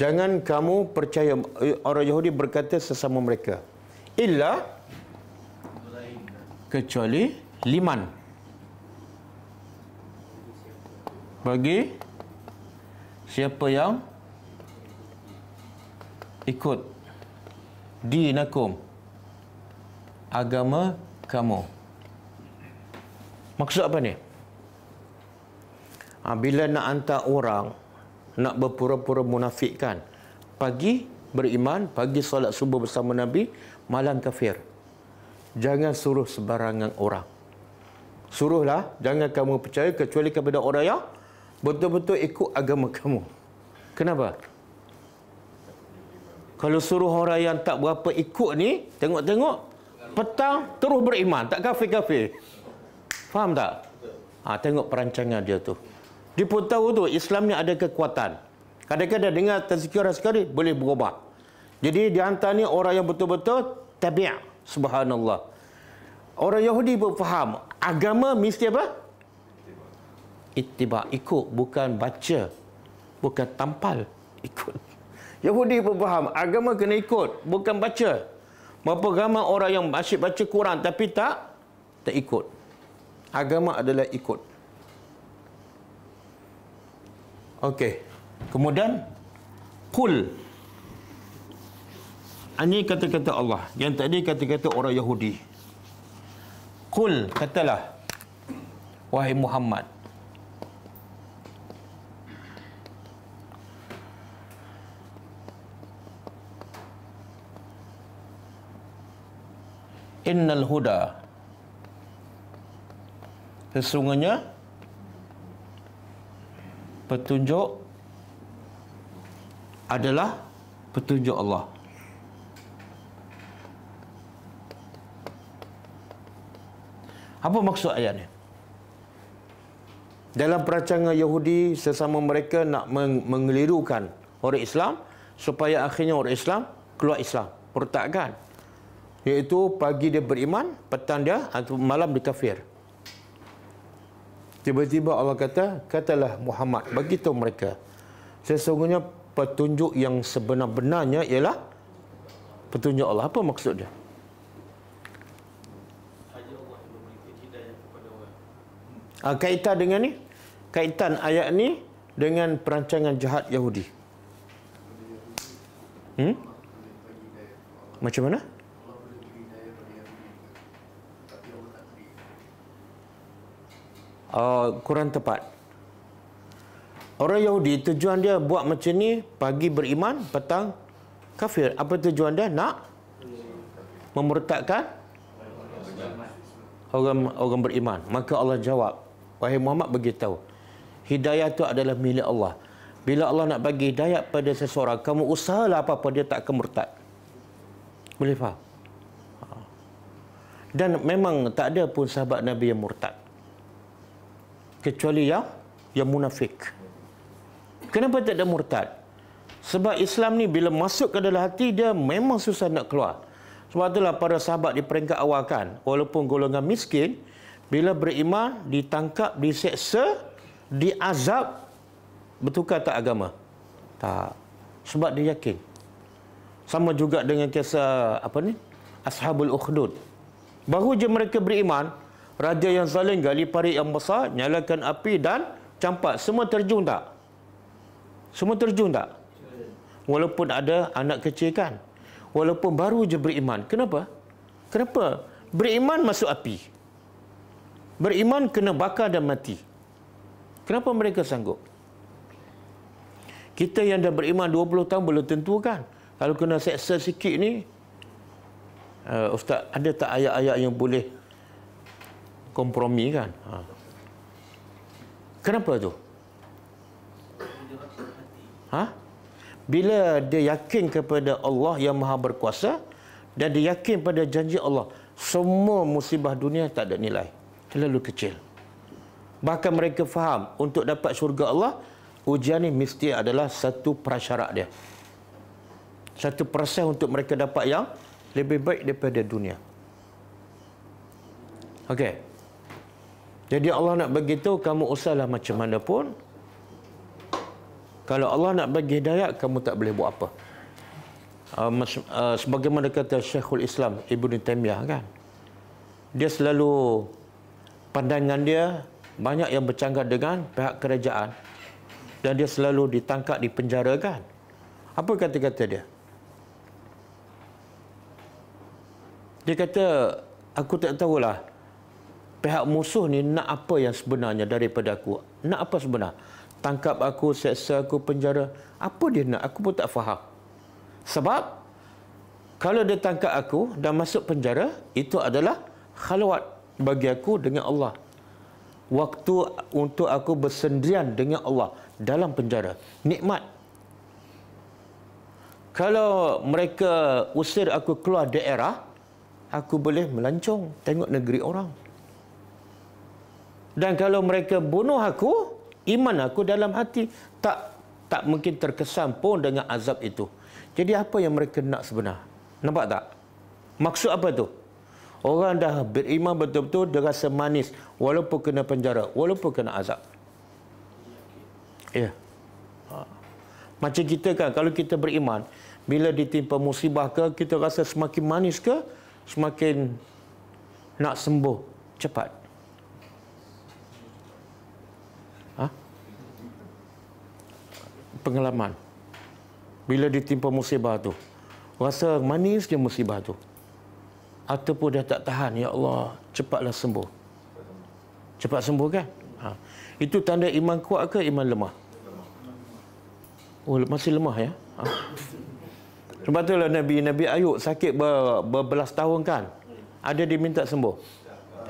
Jangan kamu percaya eh, Orang Yahudi berkata sesama mereka Illa Kecuali Liman Bagi Siapa yang Ikut Dinakum Agama kamu Maksud apa ni? Ha, bila nak hantar orang, nak berpura-pura munafik kan? Pagi beriman, pagi solat subuh bersama Nabi, malam kafir. Jangan suruh sebarangan orang. Suruhlah, jangan kamu percaya kecuali kepada orang yang betul-betul ikut agama kamu. Kenapa? Kalau suruh orang yang tak berapa ikut ni, tengok-tengok, petang terus beriman, tak kafir-kafir. Faham tak? Ha, tengok perancangan dia tu. Dia pun tahu tu Islam ni ada kekuatan. Kadang-kadang dengar tazkirah sekali boleh berubah. Jadi di antara ni orang yang betul-betul tabi' subhanallah. Orang Yahudi pun faham agama mesti apa? Ittiba ikut bukan baca. Bukan tampal ikut. Yahudi pun faham agama kena ikut bukan baca. Berapa ramai orang yang asyik baca Quran tapi tak tak ikut agama adalah ikut. Okey. Kemudian kul, Ini kata-kata Allah. Yang tadi kata-kata orang Yahudi. Kul katalah wahai Muhammad. Innal huda sesungguhnya petunjuk adalah petunjuk Allah. Apa maksud ayat ini? Dalam perancangan Yahudi, sesama mereka nak mengelirukan orang Islam supaya akhirnya orang Islam keluar Islam. Pertahankan. Iaitu pagi dia beriman, petang dia, atau malam dia kafir. Tiba-tiba Allah kata, katalah Muhammad, bagi mereka. Sesungguhnya petunjuk yang sebenar-benarnya ialah petunjuk Allah. Apa maksud dia? Uh, kaitan dengan ni kaitan ayat ni dengan perancangan jahat Yahudi. Hmm? Macam mana? Ah, kurang tepat. Orang Yahudi tujuan dia buat macam ni pagi beriman petang kafir. Apa tujuan dia nak memurtadkan orang orang beriman. Maka Allah jawab, wahai Muhammad beritahu, hidayah itu adalah milik Allah. Bila Allah nak bagi hidayah pada seseorang, kamu usahalah apa-apa dia tak akan murtad. Boleh faham? Ah. Dan memang tak ada pun sahabat Nabi yang murtad kecuali yang yang munafik. Kenapa tak ada murtad? Sebab Islam ni bila masuk ke dalam hati dia memang susah nak keluar. Sebab itulah para sahabat di peringkat awal kan, walaupun golongan miskin, bila beriman, ditangkap, diseksa, diazab, bertukar tak agama? Tak. Sebab dia yakin. Sama juga dengan kisah apa ni? Ashabul Ukhdud. Baru je mereka beriman, Raja yang zalim gali parit yang besar, nyalakan api dan campak. Semua terjun tak? Semua terjun tak? Walaupun ada anak kecil kan? Walaupun baru je beriman. Kenapa? Kenapa? Beriman masuk api. Beriman kena bakar dan mati. Kenapa mereka sanggup? Kita yang dah beriman 20 tahun boleh tentukan Kalau kena seksa sikit ni, uh, Ustaz, ada tak ayat-ayat yang boleh kompromi kan. Ha. Kenapa tu? Ha? Bila dia yakin kepada Allah yang maha berkuasa dan dia yakin pada janji Allah, semua musibah dunia tak ada nilai. Terlalu kecil. Bahkan mereka faham untuk dapat syurga Allah, ujian ini mesti adalah satu prasyarat dia. Satu proses untuk mereka dapat yang lebih baik daripada dunia. Okey. Jadi Allah nak begitu kamu usahlah macam mana pun. Kalau Allah nak bagi hidayah kamu tak boleh buat apa. Ah, ah, sebagaimana kata Syekhul Islam Ibnu Taimiyah kan. Dia selalu pandangan dia banyak yang bercanggah dengan pihak kerajaan dan dia selalu ditangkap di dipenjarakan. Apa kata-kata dia? Dia kata aku tak tahulah pihak musuh ni nak apa yang sebenarnya daripada aku? Nak apa sebenarnya? Tangkap aku, seksa aku, penjara. Apa dia nak? Aku pun tak faham. Sebab kalau dia tangkap aku dan masuk penjara, itu adalah khalwat bagi aku dengan Allah. Waktu untuk aku bersendirian dengan Allah dalam penjara. Nikmat. Kalau mereka usir aku keluar daerah, aku boleh melancong tengok negeri orang dan kalau mereka bunuh aku iman aku dalam hati tak tak mungkin terkesan pun dengan azab itu jadi apa yang mereka nak sebenar nampak tak maksud apa tu orang dah beriman betul-betul dia rasa manis walaupun kena penjara walaupun kena azab ya yeah. Ha. macam kita kan kalau kita beriman bila ditimpa musibah ke kita rasa semakin manis ke semakin nak sembuh cepat pengalaman bila ditimpa musibah tu. Rasa manisnya musibah tu. Ataupun dia tak tahan, ya Allah, cepatlah sembuh. Cepat sembuh kan? Ha. Itu tanda iman kuat ke iman lemah? Oh, masih lemah ya. Ha. Sebab lah Nabi Nabi Ayub sakit berbelas tahun kan. Ada diminta sembuh.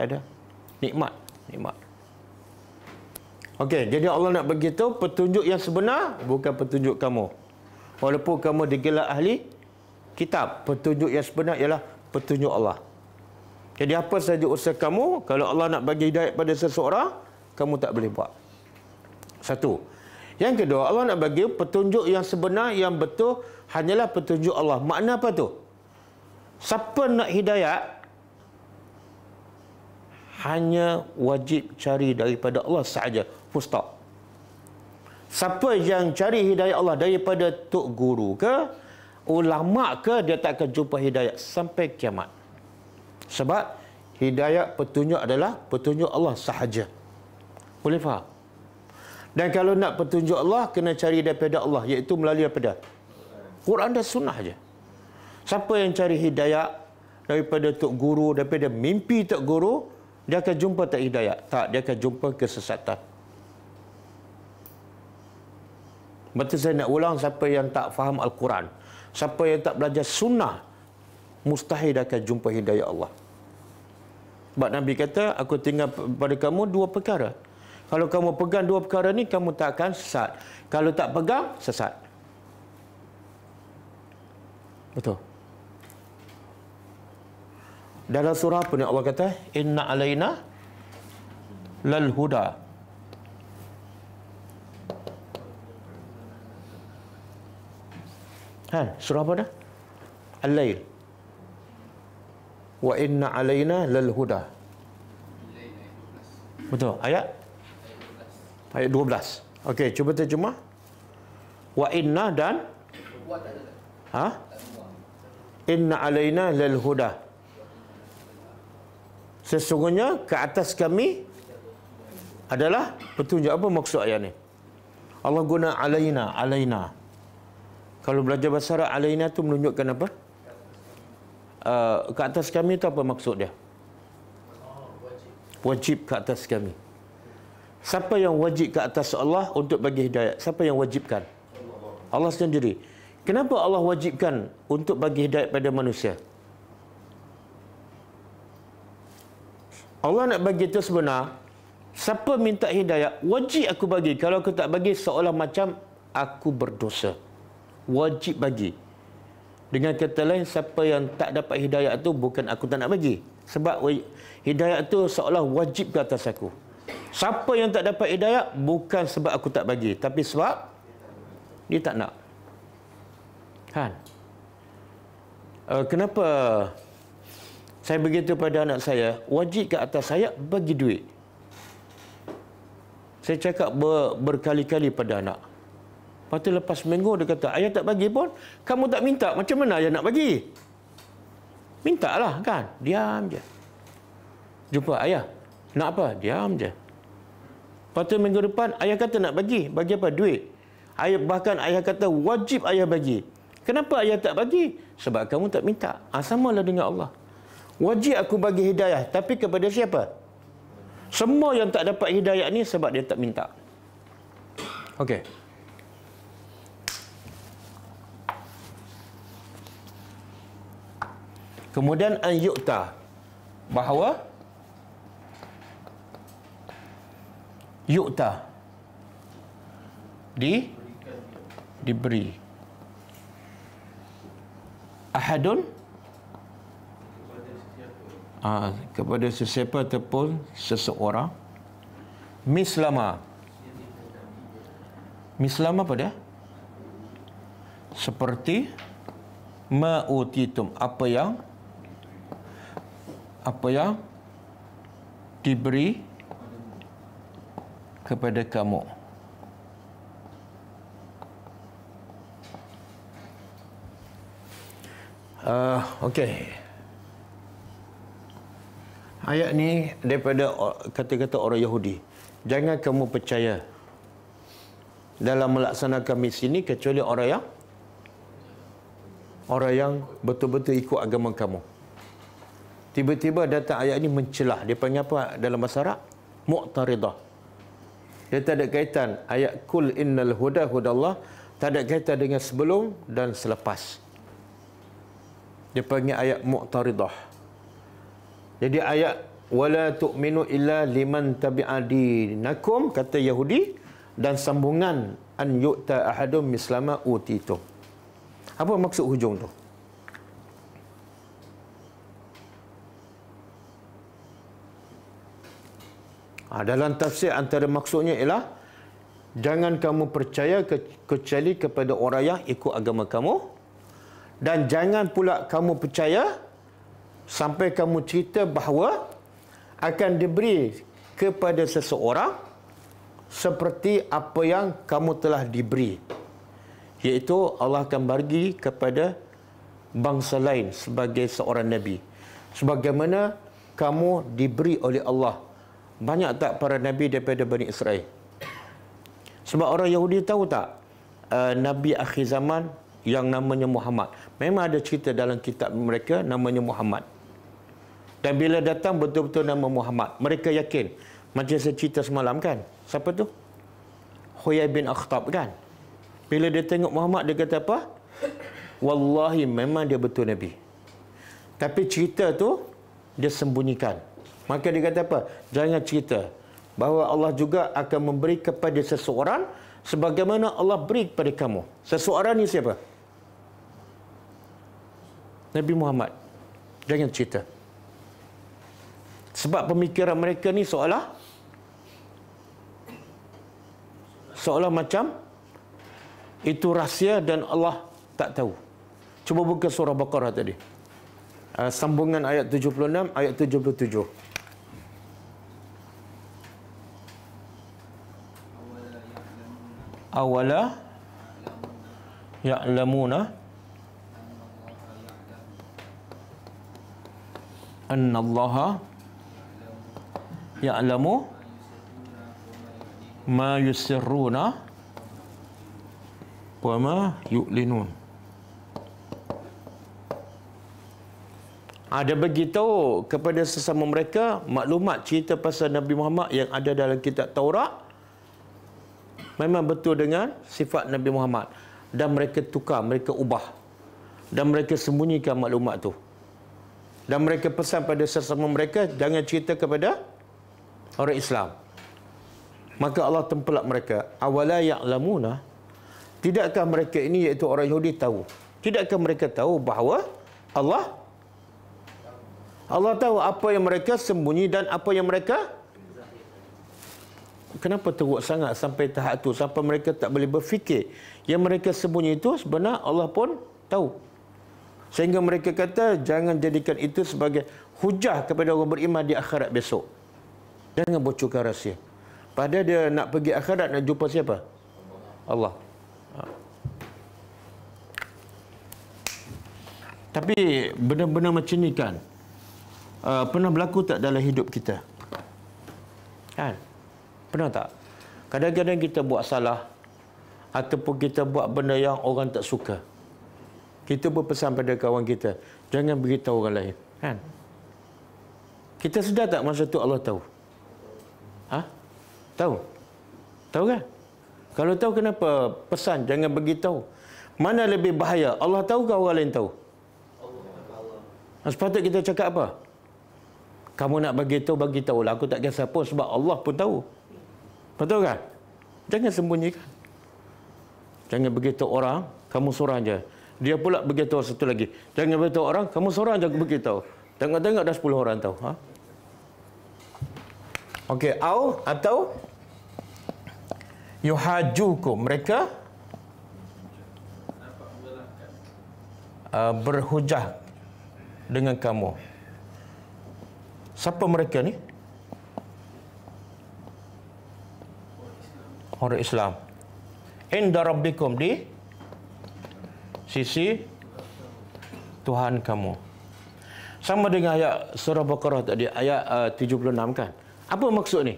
Ada. Nikmat, nikmat. Okey, jadi Allah nak begitu petunjuk yang sebenar bukan petunjuk kamu. Walaupun kamu digelar ahli kitab, petunjuk yang sebenar ialah petunjuk Allah. Jadi apa saja usaha kamu, kalau Allah nak bagi hidayah pada seseorang, kamu tak boleh buat. Satu. Yang kedua, Allah nak bagi petunjuk yang sebenar, yang betul, hanyalah petunjuk Allah. Makna apa tu? Siapa nak hidayah, hanya wajib cari daripada Allah sahaja aku Siapa yang cari hidayah Allah daripada tok guru ke, ulama ke, dia tak akan jumpa hidayah sampai kiamat. Sebab hidayah petunjuk adalah petunjuk Allah sahaja. Boleh faham? Dan kalau nak petunjuk Allah, kena cari daripada Allah. Iaitu melalui apa Quran dan sunnah saja. Siapa yang cari hidayah daripada Tok Guru, daripada mimpi Tok Guru, dia akan jumpa tak hidayah? Tak, dia akan jumpa kesesatan. Maka saya nak ulang siapa yang tak faham Al-Quran, siapa yang tak belajar sunnah, mustahil dah akan jumpa hidayah Allah. Sebab Nabi kata, aku tinggal pada kamu dua perkara. Kalau kamu pegang dua perkara ni, kamu tak akan sesat. Kalau tak pegang, sesat. Betul. Dalam surah apa ni Allah kata? Inna alaina lal huda. Ha, surah apa dah? Al-Lail. Wa inna Alayna lal huda. Betul. Ayat? Ayat 12. Ayat 12. Okey, cuba terjemah. Wa inna dan? Ha? Inna Alayna lal huda. Sesungguhnya ke atas kami adalah petunjuk apa maksud ayat ni? Allah guna alaina, alaina. Alaina. Kalau belajar bahasa Arab alaina tu menunjukkan apa? Uh, ke atas kami tu apa maksud dia? Wajib ke atas kami. Siapa yang wajib ke atas Allah untuk bagi hidayah? Siapa yang wajibkan? Allah sendiri. Kenapa Allah wajibkan untuk bagi hidayah pada manusia? Allah nak bagi itu sebenar Siapa minta hidayah Wajib aku bagi Kalau aku tak bagi Seolah macam Aku berdosa wajib bagi. Dengan kata lain, siapa yang tak dapat hidayah itu bukan aku tak nak bagi. Sebab hidayah itu seolah wajib ke atas aku. Siapa yang tak dapat hidayah bukan sebab aku tak bagi. Tapi sebab dia tak nak. Kan? kenapa saya begitu pada anak saya, wajib ke atas saya bagi duit. Saya cakap ber, berkali-kali pada anak. Lepas tu lepas seminggu dia kata, ayah tak bagi pun, kamu tak minta, macam mana ayah nak bagi? Minta lah kan, diam je. Jumpa ayah, nak apa? Diam je. Lepas tu minggu depan, ayah kata nak bagi, bagi apa? Duit. Ayah, bahkan ayah kata wajib ayah bagi. Kenapa ayah tak bagi? Sebab kamu tak minta. Ha, ah, sama lah dengan Allah. Wajib aku bagi hidayah, tapi kepada siapa? Semua yang tak dapat hidayah ni sebab dia tak minta. Okey. Kemudian an bahawa yu'ta di diberi ahadun kepada ah, sesiapa, aa, kepada sesiapa ataupun seseorang mislama mislama pada seperti ma'utitum apa yang apa yang diberi kepada kamu. Uh, ah, okay. Ayat ni daripada kata-kata orang Yahudi. Jangan kamu percaya dalam melaksanakan misi ini kecuali orang yang orang yang betul-betul ikut agama kamu tiba-tiba datang ayat ini mencelah dia panggil apa dalam bahasa Arab mu'taridah dia tak ada kaitan ayat kul innal huda hudallah tak ada kaitan dengan sebelum dan selepas dia panggil ayat mu'taridah jadi ayat wala tu'minu illa liman tabi'a dinakum kata Yahudi dan sambungan an yu'ta ahadum mislama utitu apa maksud hujung tu Ha, dalam tafsir antara maksudnya ialah jangan kamu percaya ke, kecuali kepada orang yang ikut agama kamu dan jangan pula kamu percaya sampai kamu cerita bahawa akan diberi kepada seseorang seperti apa yang kamu telah diberi iaitu Allah akan bagi kepada bangsa lain sebagai seorang nabi sebagaimana kamu diberi oleh Allah banyak tak para nabi daripada Bani Israel? Sebab orang Yahudi tahu tak uh, nabi akhir zaman yang namanya Muhammad. Memang ada cerita dalam kitab mereka namanya Muhammad. Dan bila datang betul-betul nama Muhammad, mereka yakin. Macam saya cerita semalam kan. Siapa tu? Huyai bin Akhtab kan. Bila dia tengok Muhammad dia kata apa? Wallahi memang dia betul nabi. Tapi cerita tu dia sembunyikan Maka dia kata apa? Jangan cerita bahawa Allah juga akan memberi kepada seseorang sebagaimana Allah beri kepada kamu. Seseorang ni siapa? Nabi Muhammad. Jangan cerita. Sebab pemikiran mereka ni seolah seolah macam itu rahsia dan Allah tak tahu. Cuba buka surah Baqarah tadi. Ah, sambungan ayat 76, ayat 77. awala ya'lamuna annallaha ya'lamu ma yusirruna wa ma yu'linun ada begitu kepada sesama mereka maklumat cerita pasal Nabi Muhammad yang ada dalam kitab Taurat memang betul dengan sifat Nabi Muhammad dan mereka tukar mereka ubah dan mereka sembunyikan maklumat tu dan mereka pesan pada sesama mereka jangan cerita kepada orang Islam maka Allah tempelak mereka awala ya'lamuna tidakkah mereka ini iaitu orang Yahudi tahu tidakkah mereka tahu bahawa Allah Allah tahu apa yang mereka sembunyi dan apa yang mereka kenapa teruk sangat sampai tahap itu? sampai mereka tak boleh berfikir yang mereka sembunyi itu sebenarnya Allah pun tahu sehingga mereka kata jangan jadikan itu sebagai hujah kepada orang beriman di akhirat besok jangan bocorkan rahsia Padahal dia nak pergi akhirat nak jumpa siapa Allah ha. Tapi benar-benar macam ni kan uh, Pernah berlaku tak dalam hidup kita Kan ha? Pernah tak? Kadang-kadang kita buat salah ataupun kita buat benda yang orang tak suka. Kita berpesan pada kawan kita, jangan beritahu orang lain. Kan? Kita sedar tak masa tu Allah tahu? Ha? Tahu? Tahu kan? Kalau tahu kenapa pesan jangan beritahu? Mana lebih bahaya? Allah tahu ke orang lain tahu? Allah. Sepatut kita cakap apa? Kamu nak bagi tahu, bagi tahu lah. Aku tak kisah pun sebab Allah pun tahu. Betul kan? Jangan sembunyikan. Jangan begitu orang, kamu sorang je. Dia pula begitu satu lagi. Jangan begitu orang, kamu sorang je begitu. Tengok-tengok dah sepuluh orang tahu. Ha? Okey, au atau yuhajukum mereka uh, berhujah dengan kamu. Siapa mereka ni? orang Islam inda rabbikum di sisi Tuhan kamu sama dengan ayat surah Baqarah tadi ayat uh, 76 kan apa maksud ni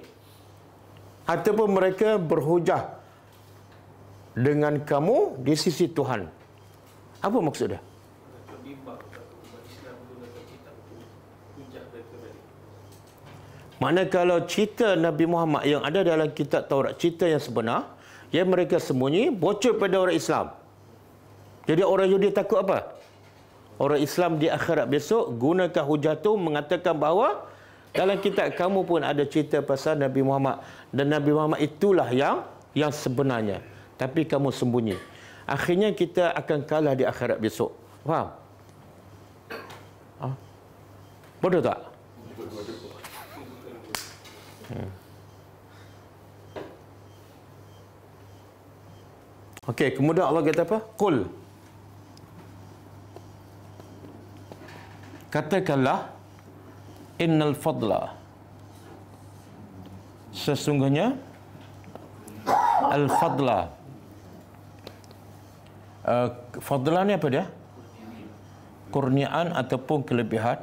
ataupun mereka berhujah dengan kamu di sisi Tuhan apa maksud dia Manakala cerita Nabi Muhammad yang ada dalam kitab Taurat, cerita yang sebenar, yang mereka sembunyi, bocor pada orang Islam. Jadi orang Yahudi takut apa? Orang Islam di akhirat besok gunakan hujah tu mengatakan bahawa dalam kitab kamu pun ada cerita pasal Nabi Muhammad. Dan Nabi Muhammad itulah yang yang sebenarnya. Tapi kamu sembunyi. Akhirnya kita akan kalah di akhirat besok. Faham? Ha? Ah. Betul tak? Okey, kemudian Allah kata apa? Kul. Katakanlah innal fadla. Sesungguhnya al fadla. Uh, eh, fadla ni apa dia? Kurniaan ataupun kelebihan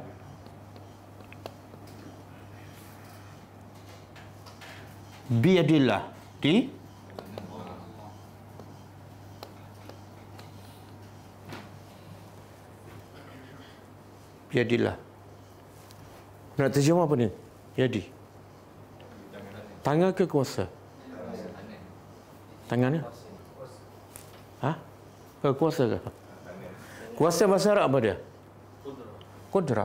biadillah di biadillah nak terjemah apa ni biadi tangan ke kuasa tangannya ha ke kuasa ke kuasa bahasa Arab apa dia kudra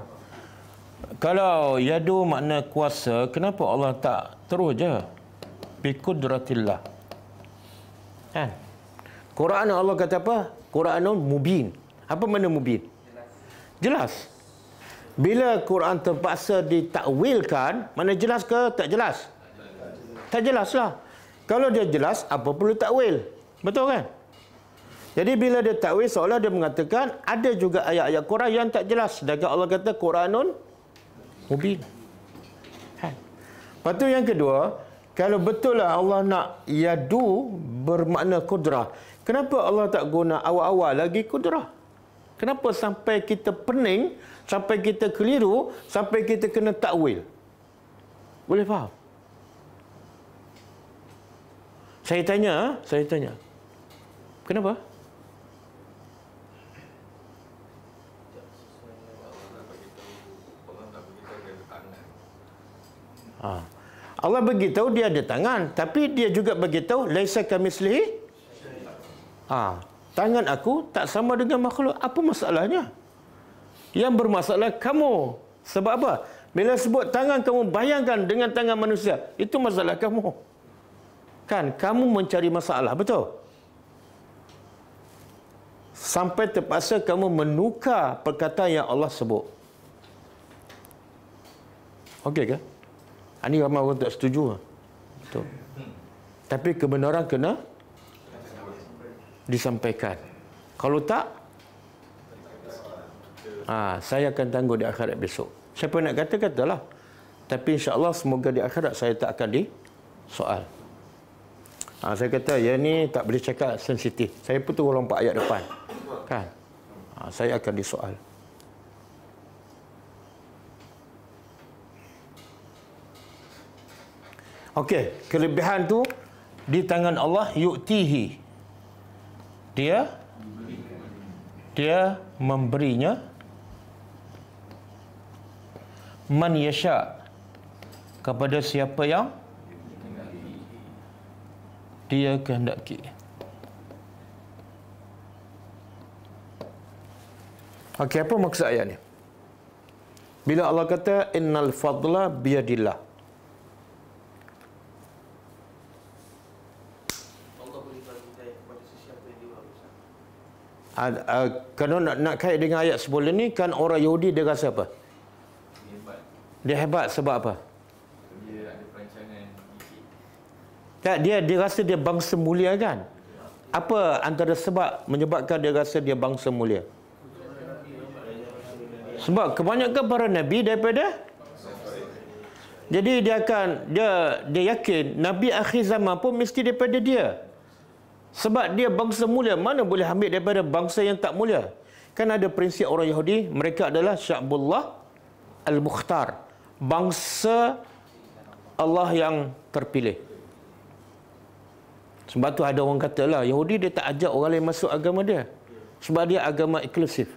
kalau yadu makna kuasa kenapa Allah tak terus je bi kudratillah kan Quran Allah kata apa Quranun mubin apa makna mubin jelas bila Quran terpaksa ditakwilkan mana jelas ke tak jelas tak jelaslah. kalau dia jelas apa perlu takwil betul kan jadi bila dia takwil seolah dia mengatakan ada juga ayat-ayat Quran yang tak jelas sedangkan Allah kata Quranun mubin kan? Lepas yang kedua, kalau betul lah Allah nak yadu bermakna kudrah. Kenapa Allah tak guna awal-awal lagi kudrah? Kenapa sampai kita pening, sampai kita keliru, sampai kita kena takwil? Boleh faham? Saya tanya, ah, saya tanya. Kenapa? Ah. Ha. Allah beritahu dia ada tangan tapi dia juga beritahu laisa kamislihi Ah, tangan aku tak sama dengan makhluk apa masalahnya yang bermasalah kamu sebab apa bila sebut tangan kamu bayangkan dengan tangan manusia itu masalah kamu kan kamu mencari masalah betul sampai terpaksa kamu menukar perkataan yang Allah sebut okey ke kan? Ini ah, ramai orang tak setuju. Lah. Betul. Tapi kebenaran kena disampaikan. Kalau tak, ah saya akan tangguh di akhirat besok. Siapa nak kata, katalah. Tapi insya Allah semoga di akhirat saya tak akan di soal. Ha, saya kata, ya ni tak boleh cakap sensitif. Saya pun tunggu lompat ayat depan. Kan? Ha, saya akan disoal. soal. Okey, kelebihan tu di tangan Allah yu'tihi. Dia dia memberinya man yasha kepada siapa yang dia kehendaki. Okey, apa maksud ayat ni? Bila Allah kata innal fadla biyadillah. uh, kalau nak, nak kait dengan ayat sebelum ni kan orang Yahudi dia rasa apa? Dia hebat. sebab apa? Dia ada perancangan. Tak dia dia rasa dia bangsa mulia kan? Ya. Apa antara sebab menyebabkan dia rasa dia bangsa mulia? Sebab kebanyakan para nabi daripada jadi dia akan dia dia yakin nabi akhir zaman pun mesti daripada dia. Sebab dia bangsa mulia, mana boleh ambil daripada bangsa yang tak mulia? Kan ada prinsip orang Yahudi, mereka adalah Syabullah Al-Mukhtar. Bangsa Allah yang terpilih. Sebab tu ada orang kata lah, Yahudi dia tak ajak orang lain masuk agama dia. Sebab dia agama eksklusif.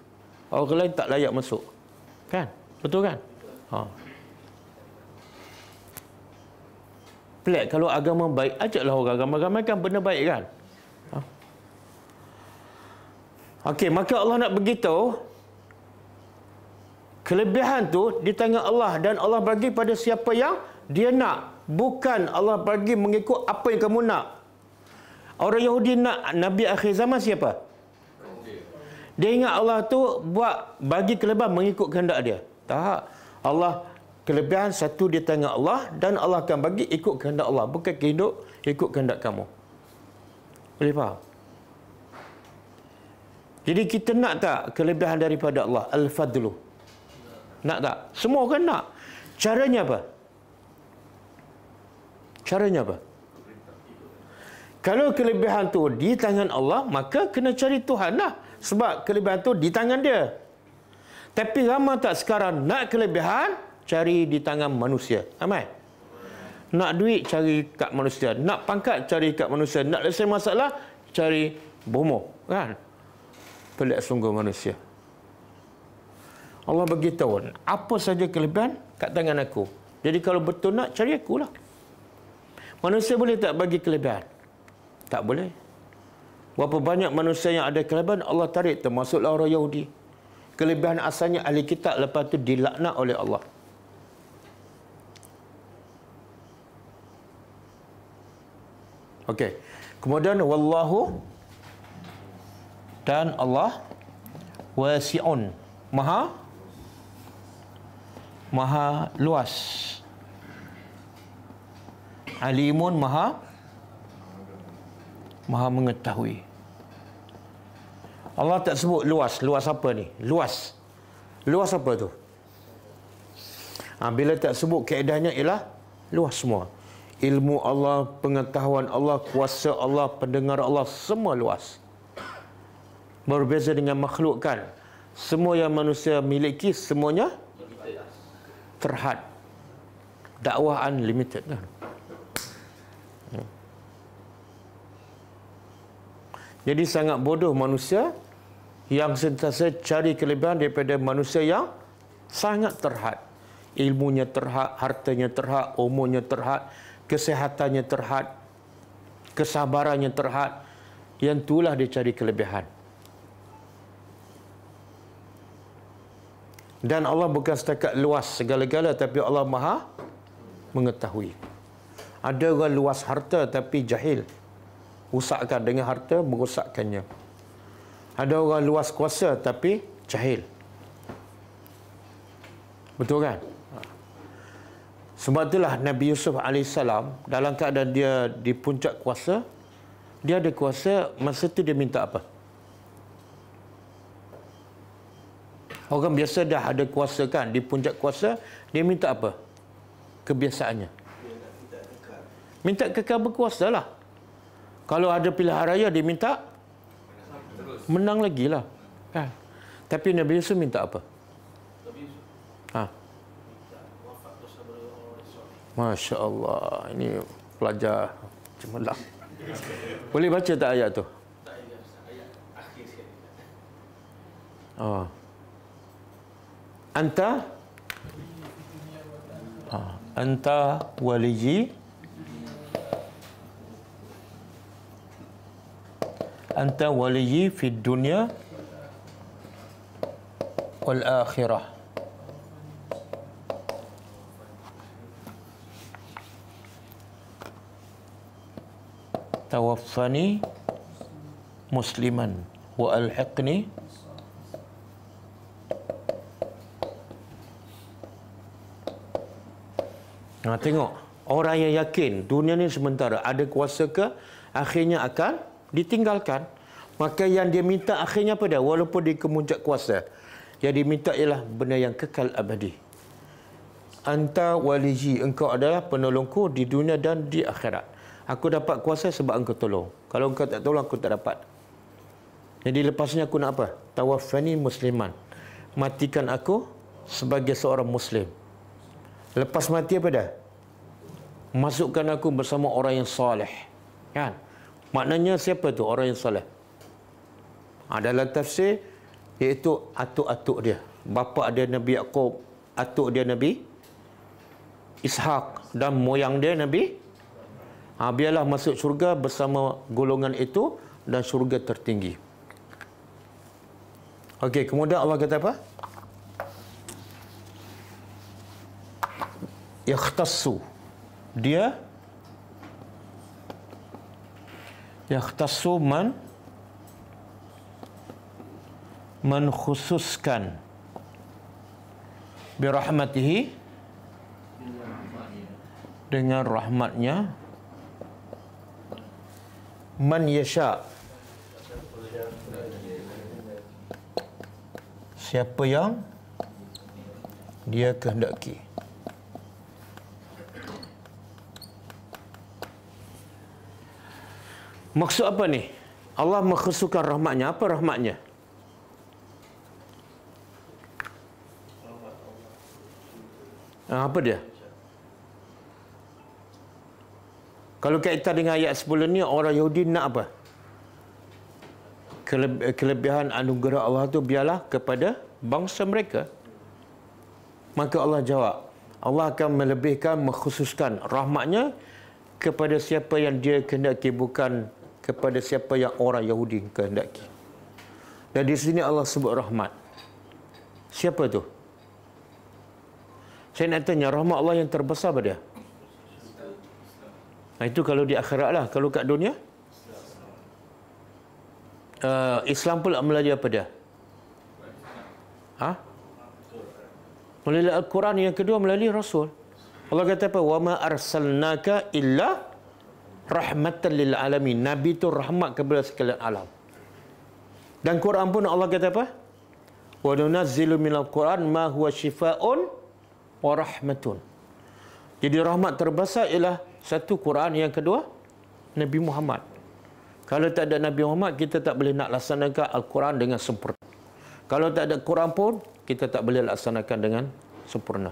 Orang lain tak layak masuk. Kan? Betul kan? Ha. Pelik kalau agama baik, ajaklah orang agama-agama kan benda baik kan? Okey, maka Allah nak begitu kelebihan tu di tangan Allah dan Allah bagi pada siapa yang dia nak. Bukan Allah bagi mengikut apa yang kamu nak. Orang Yahudi nak Nabi akhir zaman siapa? Dia ingat Allah tu buat bagi kelebihan mengikut kehendak dia. Tak. Allah kelebihan satu di tangan Allah dan Allah akan bagi ikut kehendak Allah. Bukan kehendak ikut kehendak kamu. Boleh faham? Jadi kita nak tak kelebihan daripada Allah? Al-Fadlu. Nak tak? Semua kan nak. Caranya apa? Caranya apa? Kalau kelebihan tu di tangan Allah, maka kena cari Tuhan lah. Sebab kelebihan tu di tangan dia. Tapi ramai tak sekarang nak kelebihan, cari di tangan manusia. Amai? Nak duit, cari kat manusia. Nak pangkat, cari kat manusia. Nak selesai masalah, cari bomo. Kan? Right? pelik sungguh manusia. Allah beritahu, apa saja kelebihan kat tangan aku. Jadi kalau betul nak, cari akulah. Manusia boleh tak bagi kelebihan? Tak boleh. Berapa banyak manusia yang ada kelebihan, Allah tarik termasuklah orang Yahudi. Kelebihan asalnya ahli kitab lepas tu dilaknat oleh Allah. Okey. Kemudian, Wallahu dan Allah wasi'un maha maha luas alimun maha maha mengetahui Allah tak sebut luas luas apa ni luas luas apa tu ha, bila tak sebut keadaannya ialah luas semua ilmu Allah pengetahuan Allah kuasa Allah pendengar Allah semua luas berbeza dengan makhluk kan semua yang manusia miliki semuanya terhad dakwah unlimited kan jadi sangat bodoh manusia yang sentiasa cari kelebihan daripada manusia yang sangat terhad ilmunya terhad hartanya terhad umurnya terhad kesehatannya terhad kesabarannya terhad yang itulah dia cari kelebihan Dan Allah bukan setakat luas segala-gala tapi Allah maha mengetahui. Ada orang luas harta tapi jahil. usakkan dengan harta, merosakkannya. Ada orang luas kuasa tapi jahil. Betul kan? Sebab itulah Nabi Yusuf AS dalam keadaan dia di puncak kuasa, dia ada kuasa, masa itu dia minta apa? Orang biasa dah ada kuasa kan, di puncak kuasa, dia minta apa? Kebiasaannya. Minta kekal berkuasa lah. Kalau ada pilihan raya, dia minta menang lagi lah. Eh. Kan? Tapi Nabi Yusuf minta apa? Ha. Masya Allah, ini pelajar cemerlang. Boleh baca tak ayat tu? Oh. أنت آه. أنت ولي أنت ولي في الدنيا والآخرة توفني مسلما وألحقني Ha, tengok orang yang yakin dunia ni sementara ada kuasa ke akhirnya akan ditinggalkan. Maka yang dia minta akhirnya apa dia? Walaupun dia kemuncak kuasa. Yang dia minta ialah benda yang kekal abadi. Anta waliji. Engkau adalah penolongku di dunia dan di akhirat. Aku dapat kuasa sebab engkau tolong. Kalau engkau tak tolong, aku tak dapat. Jadi lepasnya aku nak apa? Tawafani musliman. Matikan aku sebagai seorang muslim. Lepas mati apa dah? Masukkan aku bersama orang yang soleh. Kan? Maknanya siapa tu orang yang soleh? Adalah ah, tafsir iaitu atuk-atuk dia. Bapa dia Nabi Yaakob, atuk dia Nabi Ishak dan moyang dia Nabi. Ha, biarlah masuk syurga bersama golongan itu dan syurga tertinggi. Okey, kemudian Allah kata apa? ikhtassu dia ikhtassu man man khususkan bi rahmatihi dengan rahmatnya man yasha siapa yang dia kehendaki Maksud apa ni? Allah mengkhususkan rahmatnya. Apa rahmatnya? Ha, apa dia? Kalau kaitan dengan ayat 10 ni, orang Yahudi nak apa? Kelebihan anugerah Allah tu biarlah kepada bangsa mereka. Maka Allah jawab, Allah akan melebihkan, mengkhususkan rahmatnya kepada siapa yang dia kena bukan kepada siapa yang orang Yahudi kehendaki. Dan di sini Allah sebut rahmat. Siapa tu? Saya nak tanya, rahmat Allah yang terbesar pada dia? Nah, itu kalau di akhirat lah. Kalau kat dunia? Uh, Islam pula melalui apa dia? Ha? Melalui Al-Quran yang kedua melalui Rasul. Allah kata apa? Wa ma arsalnaka illa rahmatan lil alamin. Nabi itu rahmat kepada sekalian alam. Dan Quran pun Allah kata apa? Wa nunazzilu minal Quran ma huwa shifaa'un wa rahmatun. Jadi rahmat terbesar ialah satu Quran yang kedua Nabi Muhammad. Kalau tak ada Nabi Muhammad kita tak boleh nak laksanakan Al-Quran dengan sempurna. Kalau tak ada Quran pun kita tak boleh laksanakan dengan sempurna.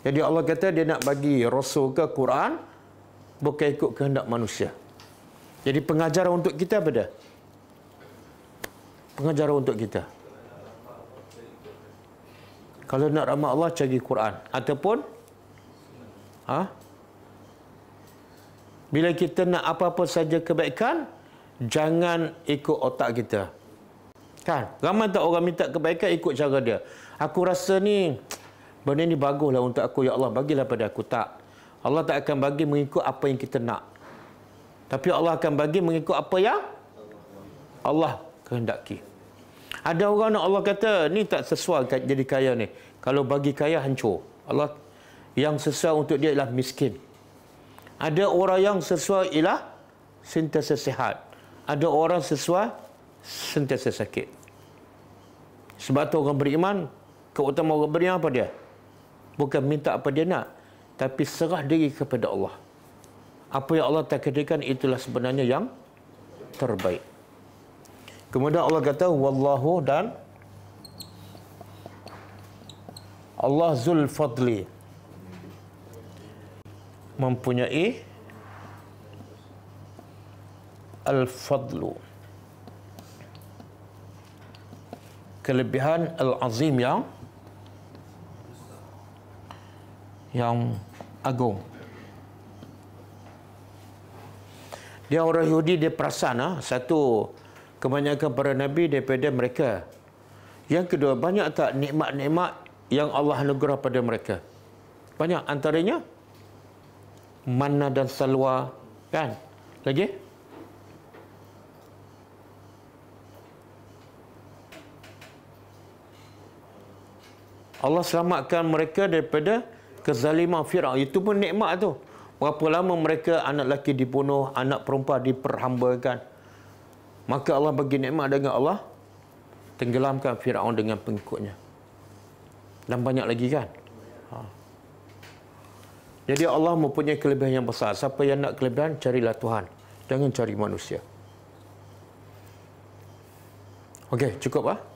Jadi Allah kata dia nak bagi rasul ke Quran bukan ikut kehendak manusia. Jadi pengajaran untuk kita apa dia? Pengajaran untuk kita. Kalau nak rahmat Allah cari Quran ataupun ha? Bila kita nak apa-apa saja kebaikan, jangan ikut otak kita. Kan? Ramai tak orang minta kebaikan ikut cara dia. Aku rasa ni benda ni baguslah untuk aku ya Allah bagilah pada aku tak. Allah tak akan bagi mengikut apa yang kita nak. Tapi Allah akan bagi mengikut apa yang Allah kehendaki. Ada orang nak Allah kata, ni tak sesuai jadi kaya ni. Kalau bagi kaya, hancur. Allah yang sesuai untuk dia ialah miskin. Ada orang yang sesuai ialah sentiasa sihat. Ada orang sesuai sentiasa sakit. Sebab tu orang beriman, keutamaan orang beriman apa dia? Bukan minta apa dia nak tapi serah diri kepada Allah. Apa yang Allah takdirkan itulah sebenarnya yang terbaik. Kemudian Allah kata wallahu dan Allah zul fadli mempunyai al fadlu kelebihan al azim yang yang agung. Dia orang Yahudi dia perasan ah satu kebanyakan para nabi daripada mereka. Yang kedua banyak tak nikmat-nikmat yang Allah anugerah pada mereka. Banyak antaranya manna dan salwa kan? Lagi? Allah selamatkan mereka daripada kezaliman Firaun itu pun nikmat tu. Berapa lama mereka anak lelaki dibunuh, anak perempuan diperhambakan. Maka Allah bagi nikmat dengan Allah tenggelamkan Firaun dengan pengikutnya. Dan banyak lagi kan? Ha. Jadi Allah mempunyai kelebihan yang besar. Siapa yang nak kelebihan, carilah Tuhan. Jangan cari manusia. Okey, cukup ah. Ha?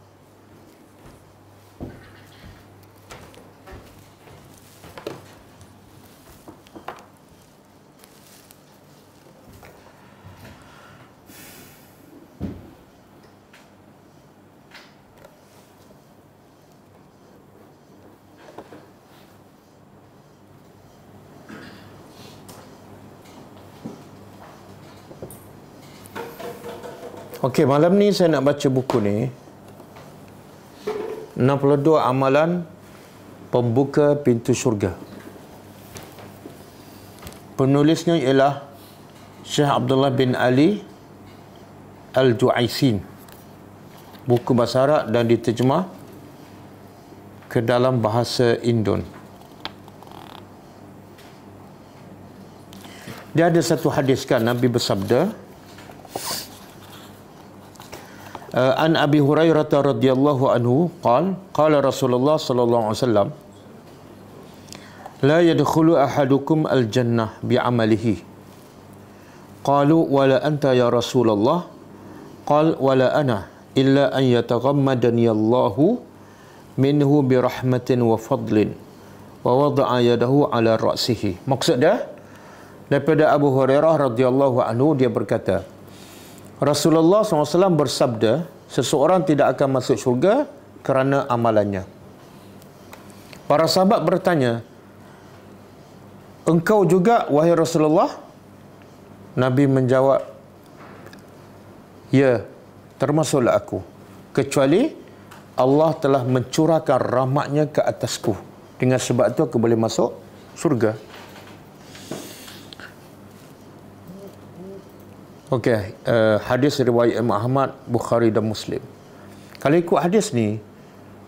Okey, malam ni saya nak baca buku ni. 62 amalan pembuka pintu syurga. Penulisnya ialah Syekh Abdullah bin Ali Al-Ju'aisin. Buku bahasa Arab dan diterjemah ke dalam bahasa Indon. Dia ada satu hadis kan Nabi bersabda, uh, an Abi Hurairah radhiyallahu anhu qal qala Rasulullah sallallahu alaihi wasallam la yadkhulu ahadukum al jannah bi amalihi qalu wala anta ya Rasulullah qal wala ana illa an yataghammadani Allah minhu bi rahmatin wa fadlin wa wada'a yadahu ala ra'sihi maksud dia daripada Abu Hurairah radhiyallahu anhu dia berkata Rasulullah SAW bersabda, seseorang tidak akan masuk syurga kerana amalannya. Para sahabat bertanya, engkau juga wahai Rasulullah? Nabi menjawab, ya, termasuklah aku. Kecuali Allah telah mencurahkan rahmatnya ke atasku. Dengan sebab itu aku boleh masuk surga. Okey, uh, hadis riwayat Imam Ahmad, Bukhari dan Muslim. Kalau ikut hadis ni,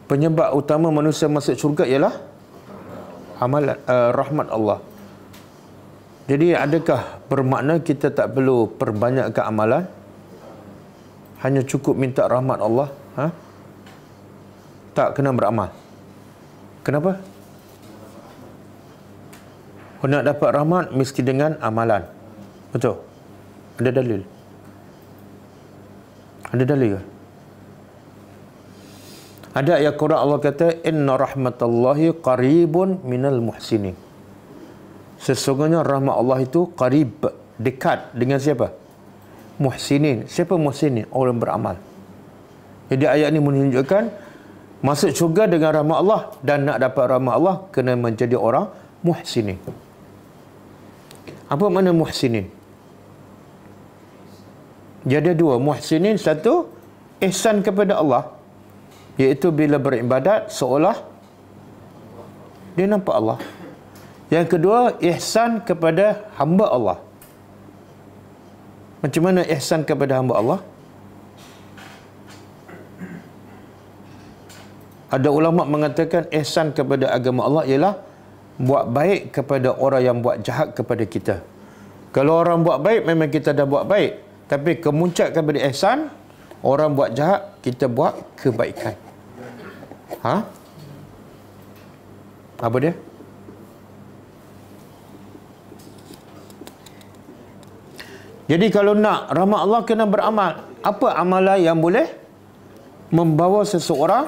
penyebab utama manusia masuk syurga ialah amal uh, rahmat Allah. Jadi adakah bermakna kita tak perlu perbanyakkan amalan? Hanya cukup minta rahmat Allah, ha? Tak kena beramal. Kenapa? Oh, nak dapat rahmat mesti dengan amalan. Betul. Ada dalil Ada dalil ke? Ada ayat Quran Allah kata Inna rahmatallahi qaribun minal muhsinin Sesungguhnya rahmat Allah itu qarib Dekat dengan siapa? Muhsinin Siapa muhsinin? Orang beramal Jadi ayat ini menunjukkan Masuk syurga dengan rahmat Allah Dan nak dapat rahmat Allah Kena menjadi orang muhsinin apa makna muhsinin? Dia ada dua, muhsinin satu ihsan kepada Allah iaitu bila beribadat seolah dia nampak Allah. Yang kedua, ihsan kepada hamba Allah. Macam mana ihsan kepada hamba Allah? Ada ulama mengatakan ihsan kepada agama Allah ialah buat baik kepada orang yang buat jahat kepada kita. Kalau orang buat baik memang kita dah buat baik. Tapi kemuncakkan beri ihsan, orang buat jahat, kita buat kebaikan. Ha? Apa dia? Jadi kalau nak rahmat Allah kena beramal. Apa amalan yang boleh membawa seseorang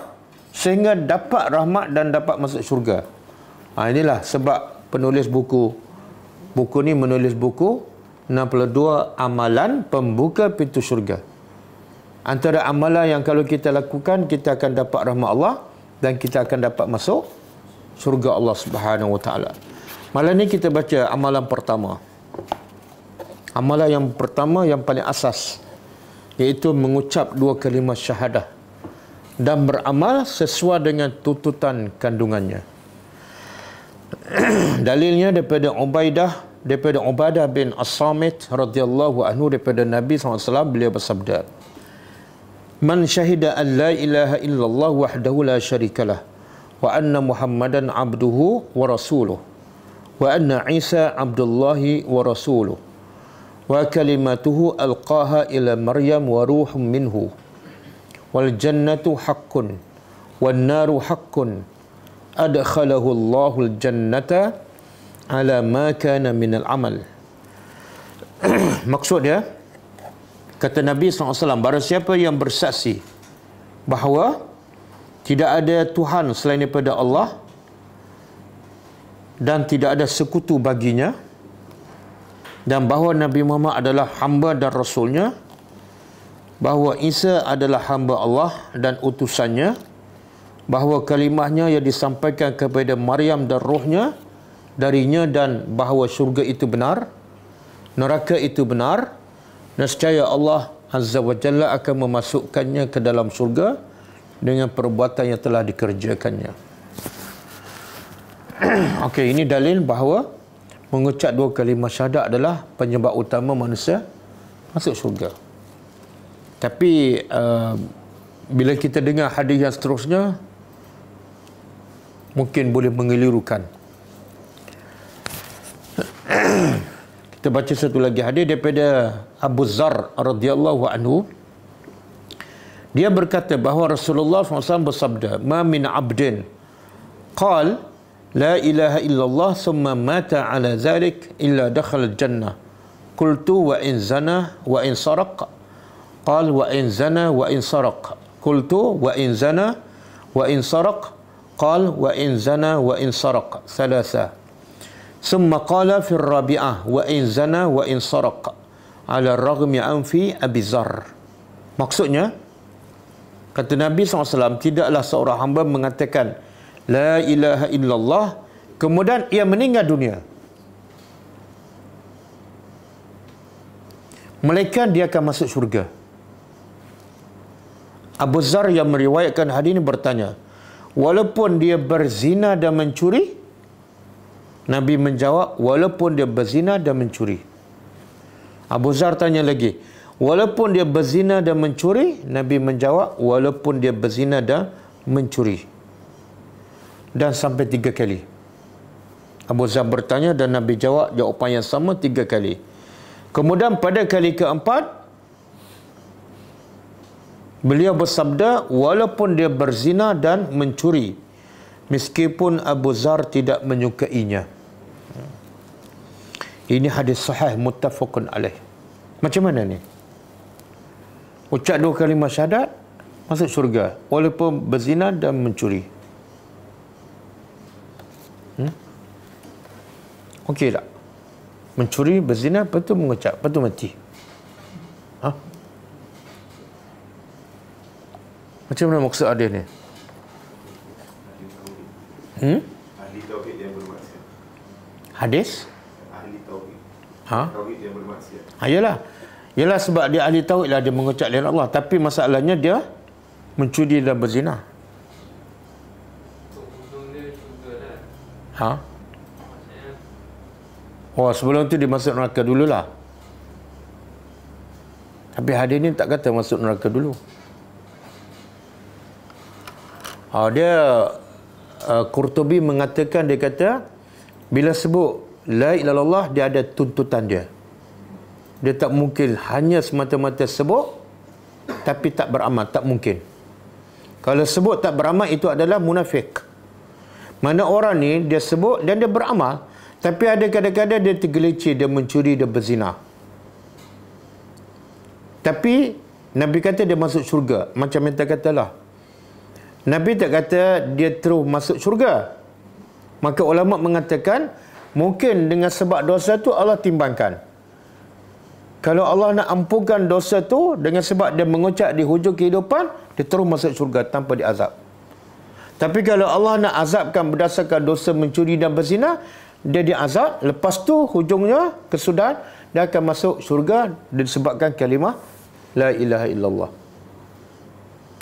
sehingga dapat rahmat dan dapat masuk syurga? Ha, inilah sebab penulis buku. Buku ni menulis buku 62 amalan pembuka pintu syurga. Antara amalan yang kalau kita lakukan, kita akan dapat rahmat Allah dan kita akan dapat masuk syurga Allah Subhanahu Wa Taala. Malam ni kita baca amalan pertama. Amalan yang pertama yang paling asas iaitu mengucap dua kalimah syahadah dan beramal sesuai dengan tuntutan kandungannya. <clears throat> Dalilnya daripada Ubaidah daripada Ubadah bin As-Samit radhiyallahu anhu daripada Nabi SAW beliau bersabda Man syahida an la ilaha illallah wahdahu la syarikalah wa anna Muhammadan abduhu wa rasuluh wa anna Isa abdullahi wa rasuluh wa kalimatuhu alqaha ila Maryam wa ruhum minhu wal jannatu haqqun wan naru haqqun adkhalahu Allahul jannata ala ma kana min al-amal. <clears throat> Maksud dia kata Nabi SAW alaihi siapa yang bersaksi bahawa tidak ada tuhan selain daripada Allah dan tidak ada sekutu baginya dan bahawa Nabi Muhammad adalah hamba dan rasulnya bahawa Isa adalah hamba Allah dan utusannya bahawa kalimahnya yang disampaikan kepada Maryam dan rohnya darinya dan bahawa syurga itu benar, neraka itu benar, nescaya Allah Azza wa Jalla akan memasukkannya ke dalam syurga dengan perbuatan yang telah dikerjakannya. <clears throat> Okey, ini dalil bahawa mengucap dua kalimah syahadat adalah penyebab utama manusia masuk syurga. Tapi uh, bila kita dengar hadis yang seterusnya mungkin boleh mengelirukan. <coughs> kita baca satu lagi hadis daripada Abu Zar radhiyallahu anhu dia berkata bahawa Rasulullah SAW bersabda ma min abdin qal la ilaha illallah thumma mata ala zalik illa dakhala jannah qultu wa in zana wa in sarq qal wa in zana wa in sarq qultu wa in zana wa in sarq qal wa in zana wa in sarq thalatha Summa qala fil rabi'ah wa in zana wa in saraq ala ragmi anfi abizar. Maksudnya kata Nabi SAW tidaklah seorang hamba mengatakan la ilaha illallah kemudian ia meninggal dunia. Malaikat dia akan masuk syurga. Abu Zar yang meriwayatkan hadis ini bertanya, walaupun dia berzina dan mencuri, Nabi menjawab, walaupun dia berzina dan mencuri. Abu Zar tanya lagi, walaupun dia berzina dan mencuri, Nabi menjawab, walaupun dia berzina dan mencuri. Dan sampai tiga kali. Abu Zar bertanya dan Nabi jawab jawapan yang sama tiga kali. Kemudian pada kali keempat, beliau bersabda, walaupun dia berzina dan mencuri, meskipun Abu Zar tidak menyukainya. Ini hadis sahih muttafaqun alaih. Macam mana ni? Ucap dua kalimah syahadat masuk syurga walaupun berzina dan mencuri. Hmm? Okey tak? Mencuri, berzina, betul mengucap, betul mati. Ha? Macam mana maksud hadis ni? Hmm? Hadis? Hadis? Ha? Tauhid Ha, yalah. Yalah sebab dia ahli tauhid lah dia mengucap lain Allah. Tapi masalahnya dia mencuri dan berzina. Ha? Oh sebelum tu dia masuk neraka dululah. Tapi hadis ni tak kata masuk neraka dulu. Ha, dia uh, ah, Kurtubi mengatakan dia kata bila sebut La ilallah dia ada tuntutan dia. Dia tak mungkin hanya semata-mata sebut tapi tak beramal, tak mungkin. Kalau sebut tak beramal itu adalah munafik. Mana orang ni dia sebut dan dia beramal tapi ada kadang-kadang dia tergelincir, dia mencuri, dia berzina. Tapi Nabi kata dia masuk syurga. Macam yang tak katalah. Nabi tak kata dia terus masuk syurga. Maka ulama mengatakan, Mungkin dengan sebab dosa tu Allah timbangkan. Kalau Allah nak ampunkan dosa tu dengan sebab dia mengucap di hujung kehidupan, dia terus masuk syurga tanpa diazab. Tapi kalau Allah nak azabkan berdasarkan dosa mencuri dan berzina, dia diazab, lepas tu hujungnya kesudahan dia akan masuk syurga dan sebabkan kalimah la ilaha illallah.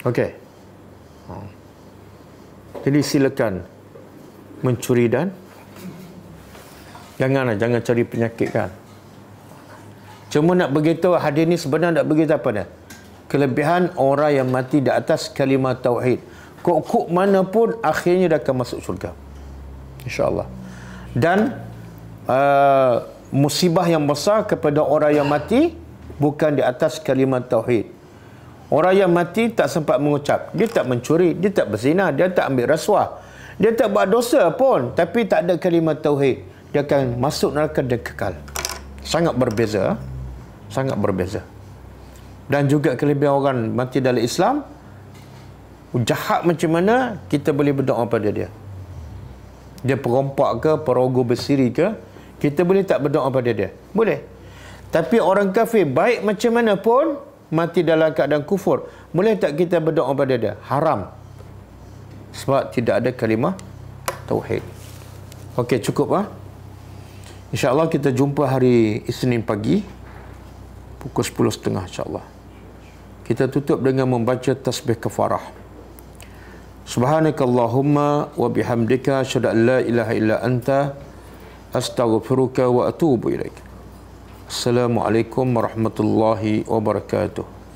Okey. Ha. Jadi silakan mencuri dan janganlah jangan cari penyakit kan cuma nak begitu hadis ni sebenarnya nak begitu apa dah kelebihan orang yang mati di atas kalimah tauhid kok-kok mana pun akhirnya dia akan masuk syurga Allah. dan uh, musibah yang besar kepada orang yang mati bukan di atas kalimah tauhid orang yang mati tak sempat mengucap dia tak mencuri dia tak berzina dia tak ambil rasuah dia tak buat dosa pun tapi tak ada kalimah tauhid dia akan masuk neraka dan kekal. Sangat berbeza. Sangat berbeza. Dan juga kelebihan orang mati dalam Islam, jahat macam mana, kita boleh berdoa pada dia. Dia perompak ke, perogoh bersiri ke, kita boleh tak berdoa pada dia? Boleh. Tapi orang kafir, baik macam mana pun, mati dalam keadaan kufur, boleh tak kita berdoa pada dia? Haram. Sebab tidak ada kalimah tauhid. Okey, cukup ah. Ha? InsyaAllah kita jumpa hari Isnin pagi Pukul 10.30 insyaAllah Kita tutup dengan membaca tasbih kafarah Subhanakallahumma wa bihamdika syada la ilaha illa anta astaghfiruka wa atubu ilaik. Assalamualaikum warahmatullahi wabarakatuh.